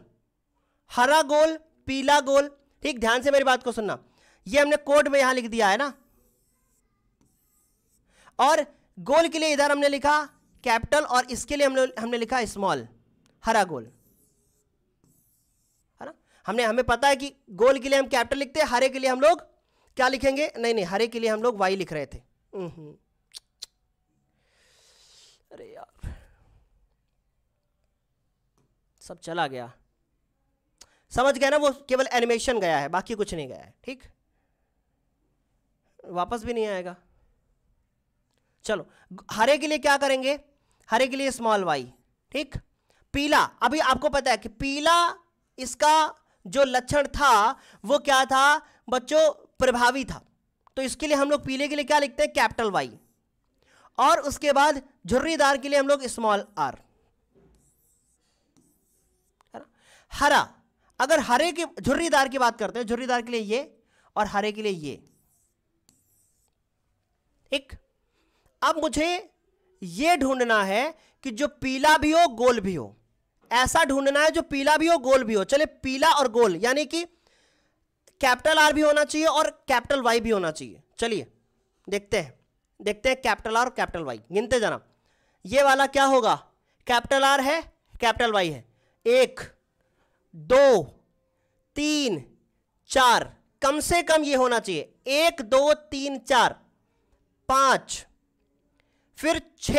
हरा गोल पीला गोल ठीक ध्यान से मेरी बात को सुनना ये हमने कोड में यहां लिख दिया है ना और गोल के लिए इधर हमने लिखा कैपिटल और इसके लिए हमने हमने लिखा स्मॉल हरा गोल है ना हमने हमें पता है कि गोल के लिए हम कैपिटल लिखते हैं हरे के लिए हम लोग क्या लिखेंगे नहीं नहीं हरे के लिए हम लोग वाई लिख रहे थे अरे यार सब चला गया समझ गया ना वो केवल एनिमेशन गया है बाकी कुछ नहीं गया है ठीक वापस भी नहीं आएगा चलो हरे के लिए क्या करेंगे हरे के लिए स्मॉल वाई ठीक पीला अभी आपको पता है कि पीला इसका जो लक्षण था वो क्या था बच्चों प्रभावी था तो इसके लिए हम लोग पीले के लिए क्या लिखते हैं कैपिटल वाई और उसके बाद झुर्रीदार के लिए हम लोग स्मॉल आर हरा अगर हरे के झुर्रीदार की बात करते हैं झुर्रीदार के लिए ये और हरे के लिए ये एक अब मुझे ये ढूंढना है कि जो पीला भी हो गोल भी हो ऐसा ढूंढना है जो पीला भी हो गोल भी हो चले पीला और गोल यानी कि कैपिटल आर भी होना चाहिए और कैपिटल वाई भी होना चाहिए चलिए देखते हैं देखते हैं कैपिटल आर और कैपिटल वाई गिनते जाना ये वाला क्या होगा कैपिटल आर है कैपिटल वाई है एक दो तीन चार कम से कम ये होना चाहिए एक दो तीन चार पांच फिर छ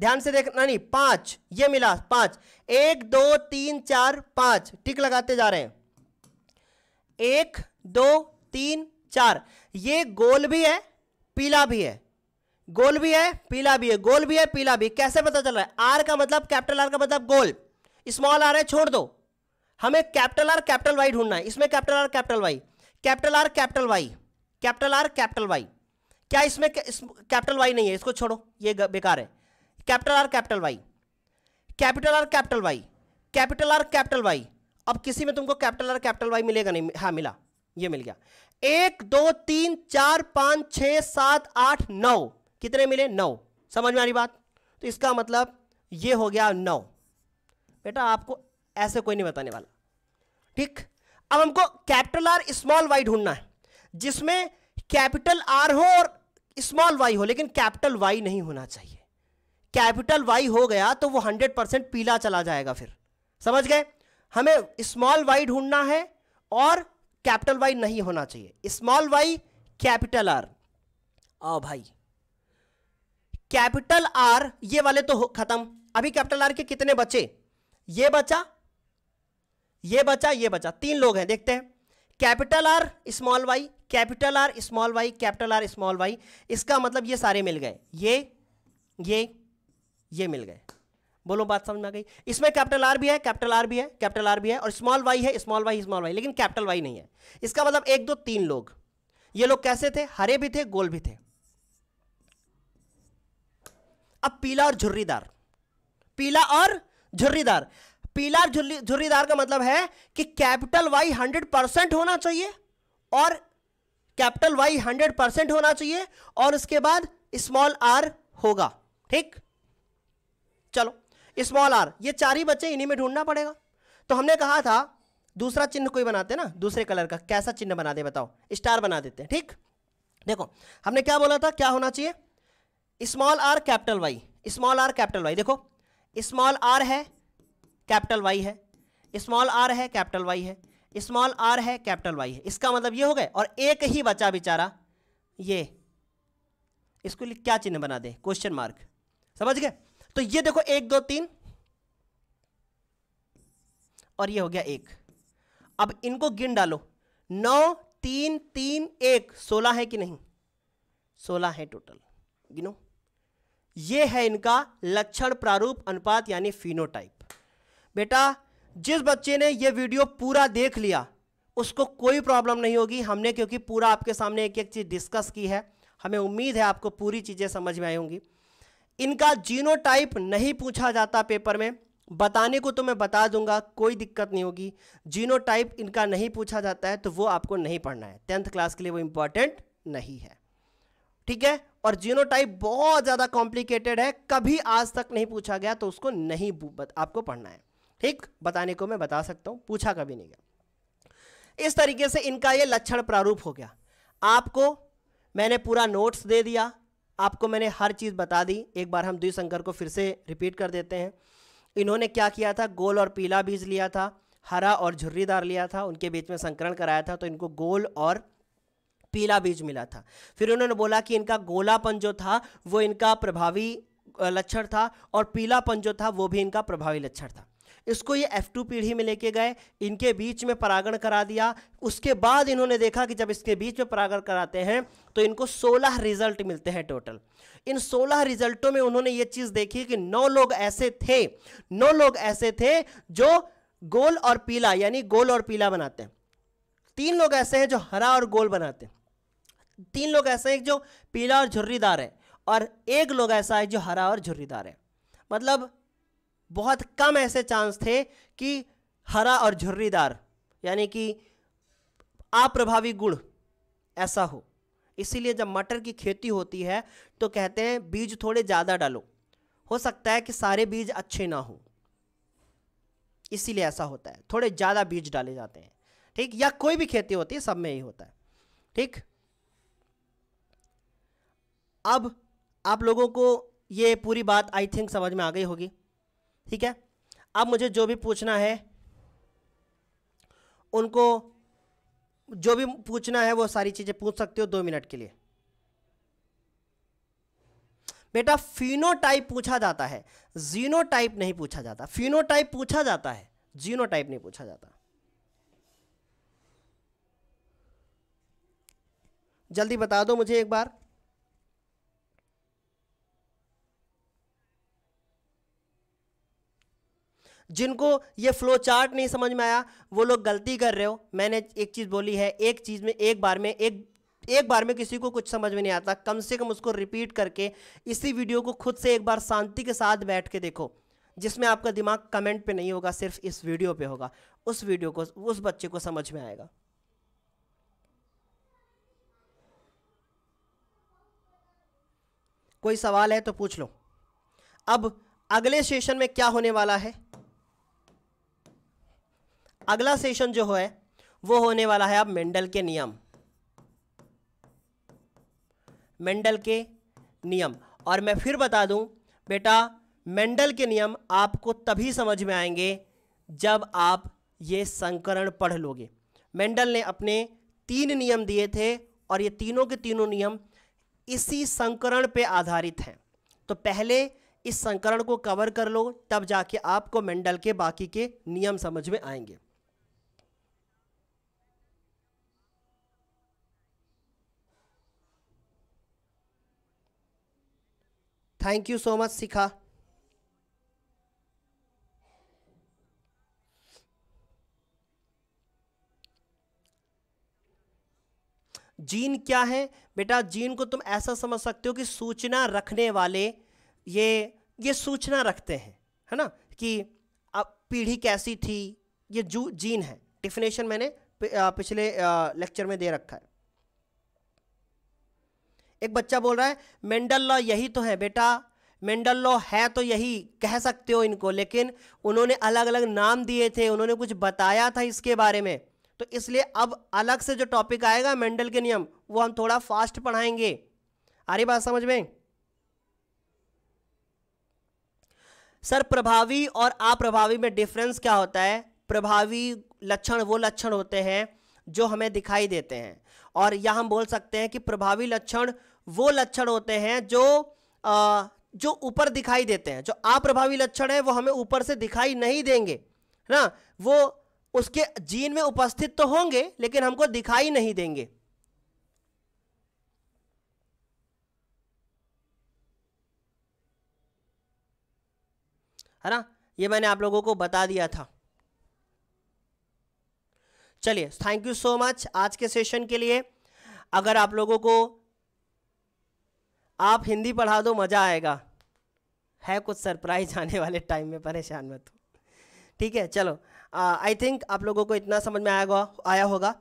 ध्यान से देखना नहीं पांच ये मिला पांच एक दो तीन चार पांच टिक लगाते जा रहे हैं एक दो तीन चार ये गोल भी है पीला भी है गोल भी है पीला भी है गोल भी है पीला भी कैसे पता चल रहा है आर का मतलब कैपिटल आर का मतलब गोल स्मॉल आर है छोड़ दो हमें कैपिटल आर कैपिटल वाई ढूंढना है इसमें capital R capital Y capital R capital Y capital R capital Y क्या इसमें कैपिटल वाई नहीं है इसको छोड़ो ये बेकार है capital R capital Y capital R capital Y capital R capital Y अब किसी में तुमको कैपिटल आर कैपिटल वाई मिलेगा नहीं हाँ मिला ये मिल गया एक दो तीन चार पाँच छ सात आठ नौ कितने मिले नौ समझ में आ रही बात तो इसका मतलब ये हो गया नौ बेटा आपको ऐसे कोई नहीं बताने वाला ठीक अब हमको कैपिटल आर स्मॉल वाई ढूंढना है जिसमें कैपिटल आर हो और स्मॉल वाई हो लेकिन कैपिटल वाई नहीं होना चाहिए कैपिटल वाई हो गया तो वो हंड्रेड परसेंट पीला चला जाएगा फिर समझ गए हमें स्मॉल वाई ढूंढना है और कैपिटल वाई नहीं होना चाहिए स्मॉल वाई कैपिटल आर आओ भाई कैपिटल आर ये वाले तो खत्म अभी कैपिटल आर के कितने बचे ये बचा ये बचा ये बचा तीन लोग हैं देखते हैं capital R small Y capital R small Y capital R small Y इसका मतलब ये सारे मिल गए ये ये ये मिल गए बोलो बात समझ में आ गई इसमें कैपिटल आर भी है कैपिटल आर भी है कैपिटल आर भी है और स्मॉल वाई है स्मॉल वाई स्मॉल वाई लेकिन कैपिटल वाई नहीं है इसका मतलब एक दो तीन लोग ये लोग कैसे थे हरे भी थे गोल भी थे अब पीला और झुर्रीदार पीला और झुर्रीदार पीला झुर्रीदार का मतलब है कि कैपिटल वाई हंड्रेड परसेंट होना चाहिए और कैपिटल वाई हंड्रेड परसेंट होना चाहिए और उसके बाद स्मॉल आर होगा ठीक चलो स्मॉल आर ये चार ही बच्चे इन्हीं में ढूंढना पड़ेगा तो हमने कहा था दूसरा चिन्ह कोई बनाते ना दूसरे कलर का कैसा चिन्ह बना दे बताओ स्टार बना देते हैं ठीक देखो हमने क्या बोला था क्या होना चाहिए small R capital Y small R capital Y देखो स्मॉल आर है कैपिटल वाई है स्मॉल आर है कैपिटल वाई है स्मॉल आर है कैपिटल वाई है इसका मतलब ये हो गया और एक ही बचा बेचारा ये इसको लिए क्या चिन्ह बना दे क्वेश्चन मार्क समझ गए तो ये देखो एक दो तीन और ये हो गया एक अब इनको गिन डालो नौ तीन तीन एक सोलह है कि नहीं सोलह है टोटल गिनो ये है इनका लक्षण प्रारूप अनुपात यानी फिनोटाइप बेटा जिस बच्चे ने ये वीडियो पूरा देख लिया उसको कोई प्रॉब्लम नहीं होगी हमने क्योंकि पूरा आपके सामने एक एक चीज़ डिस्कस की है हमें उम्मीद है आपको पूरी चीज़ें समझ में आई होंगी इनका जीनो नहीं पूछा जाता पेपर में बताने को तो मैं बता दूंगा कोई दिक्कत नहीं होगी जीनो इनका नहीं पूछा जाता है तो वो आपको नहीं पढ़ना है टेंथ क्लास के लिए वो इम्पॉर्टेंट नहीं है ठीक है और जीनो बहुत ज़्यादा कॉम्प्लिकेटेड है कभी आज तक नहीं पूछा गया तो उसको नहीं आपको पढ़ना है ठीक बताने को मैं बता सकता हूँ पूछा कभी नहीं गया इस तरीके से इनका ये लक्षण प्रारूप हो गया आपको मैंने पूरा नोट्स दे दिया आपको मैंने हर चीज़ बता दी एक बार हम द्विशंकर को फिर से रिपीट कर देते हैं इन्होंने क्या किया था गोल और पीला बीज लिया था हरा और झुर्रीदार लिया था उनके बीच में संकरण कराया था तो इनको गोल और पीला बीज मिला था फिर उन्होंने बोला कि इनका गोलापन जो था वो इनका प्रभावी लक्षण था और पीलापन जो था वो भी इनका प्रभावी लक्षण था इसको ये एफ टू पीढ़ी में लेके गए इनके बीच में परागण करा दिया उसके बाद इन्होंने देखा कि जब इसके बीच में परागण कराते हैं तो इनको 16 रिजल्ट मिलते हैं टोटल इन 16 रिजल्टों में उन्होंने ये चीज़ देखी कि नौ लोग ऐसे थे नौ लोग ऐसे थे जो गोल और पीला यानी गोल और पीला बनाते हैं तीन लोग ऐसे हैं जो हरा और गोल बनाते हैं तीन लोग ऐसे हैं जो पीला और झुर्रीदार है और एक लोग ऐसा है जो हरा और झुर्रीदार है मतलब बहुत कम ऐसे चांस थे कि हरा और झुर्रीदार यानी कि अप्रभावी गुण ऐसा हो इसीलिए जब मटर की खेती होती है तो कहते हैं बीज थोड़े ज़्यादा डालो हो सकता है कि सारे बीज अच्छे ना हो इसीलिए ऐसा होता है थोड़े ज़्यादा बीज डाले जाते हैं ठीक या कोई भी खेती होती है सब में ही होता है ठीक अब आप लोगों को ये पूरी बात आई थिंक समझ में आ गई होगी ठीक है अब मुझे जो भी पूछना है उनको जो भी पूछना है वो सारी चीज़ें पूछ सकते हो दो मिनट के लिए बेटा फिनोटाइप पूछा जाता है जीनोटाइप नहीं पूछा जाता फिनोटाइप पूछा जाता है जीनोटाइप नहीं पूछा जाता जल्दी बता दो मुझे एक बार जिनको ये फ्लो चार्ट नहीं समझ में आया वो लोग गलती कर रहे हो मैंने एक चीज़ बोली है एक चीज़ में एक बार में एक एक बार में किसी को कुछ समझ में नहीं आता कम से कम उसको रिपीट करके इसी वीडियो को खुद से एक बार शांति के साथ बैठ के देखो जिसमें आपका दिमाग कमेंट पे नहीं होगा सिर्फ इस वीडियो पे होगा उस वीडियो को उस बच्चे को समझ में आएगा कोई सवाल है तो पूछ लो अब अगले सेशन में क्या होने वाला है अगला सेशन जो है वो होने वाला है अब मेंडल के नियम मेंडल के नियम और मैं फिर बता दूं बेटा मेंडल के नियम आपको तभी समझ में आएंगे जब आप ये संकरण पढ़ लोगे मेंडल ने अपने तीन नियम दिए थे और ये तीनों के तीनों नियम इसी संकरण पे आधारित हैं तो पहले इस संकरण को कवर कर लो तब जाके आपको मेंडल के बाकी के नियम समझ में आएंगे thank you so much Shikha जीन क्या है बेटा जीन को तुम ऐसा समझ सकते हो कि सूचना रखने वाले ये ये सूचना रखते हैं है ना कि अब पीढ़ी कैसी थी ये जू जीन है डिफिनेशन मैंने पिछले लेक्चर में दे रखा है एक बच्चा बोल रहा है मेंडल लॉ यही तो है बेटा मेंडल लॉ है तो यही कह सकते हो इनको लेकिन उन्होंने अलग अलग नाम दिए थे उन्होंने कुछ बताया था इसके बारे में तो इसलिए अब अलग से जो टॉपिक आएगा मेंडल के नियम वो हम थोड़ा फास्ट पढ़ाएंगे आ रही बात समझ में सर प्रभावी और अप्रभावी में डिफरेंस क्या होता है प्रभावी लक्षण वो लक्षण होते हैं जो हमें दिखाई देते हैं और यह हम बोल सकते हैं कि प्रभावी लक्षण वो लक्षण होते हैं जो आ, जो ऊपर दिखाई देते हैं जो अप्रभावी लक्षण है वो हमें ऊपर से दिखाई नहीं देंगे ना वो उसके जीन में उपस्थित तो होंगे लेकिन हमको दिखाई नहीं देंगे है ना ये मैंने आप लोगों को बता दिया था चलिए थैंक यू सो मच आज के सेशन के लिए अगर आप लोगों को आप हिंदी पढ़ा दो मज़ा आएगा है कुछ सरप्राइज [LAUGHS] आने वाले टाइम में परेशान मत हो ठीक है चलो आई थिंक आप लोगों को इतना समझ में आएगा आया होगा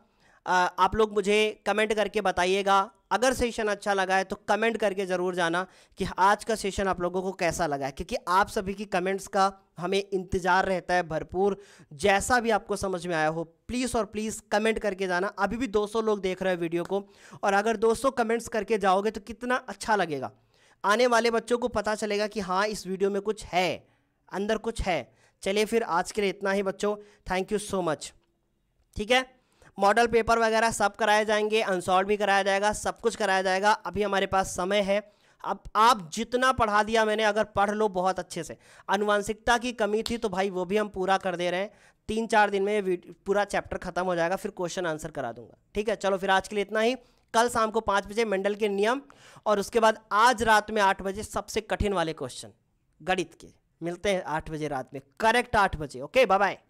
आप लोग मुझे कमेंट करके बताइएगा अगर सेशन अच्छा लगा है तो कमेंट करके ज़रूर जाना कि आज का सेशन आप लोगों को कैसा लगा है क्योंकि आप सभी की कमेंट्स का हमें इंतज़ार रहता है भरपूर जैसा भी आपको समझ में आया हो प्लीज़ और प्लीज़ कमेंट करके जाना अभी भी 200 लोग देख रहे हैं वीडियो को और अगर 200 कमेंट्स करके जाओगे तो कितना अच्छा लगेगा आने वाले बच्चों को पता चलेगा कि हाँ इस वीडियो में कुछ है अंदर कुछ है चलिए फिर आज के लिए इतना ही बच्चों थैंक यू सो मच ठीक है मॉडल पेपर वगैरह सब कराए जाएंगे अनसॉल्व भी कराया जाएगा सब कुछ कराया जाएगा अभी हमारे पास समय है अब आप जितना पढ़ा दिया मैंने अगर पढ़ लो बहुत अच्छे से अनुवांशिकता की कमी थी तो भाई वो भी हम पूरा कर दे रहे हैं तीन चार दिन में पूरा चैप्टर खत्म हो जाएगा फिर क्वेश्चन आंसर करा दूंगा ठीक है चलो फिर आज के लिए इतना ही कल शाम को पाँच बजे मंडल के नियम और उसके बाद आज रात में आठ बजे सबसे कठिन वाले क्वेश्चन गणित के मिलते हैं आठ बजे रात में करेक्ट आठ बजे ओके बाय बाय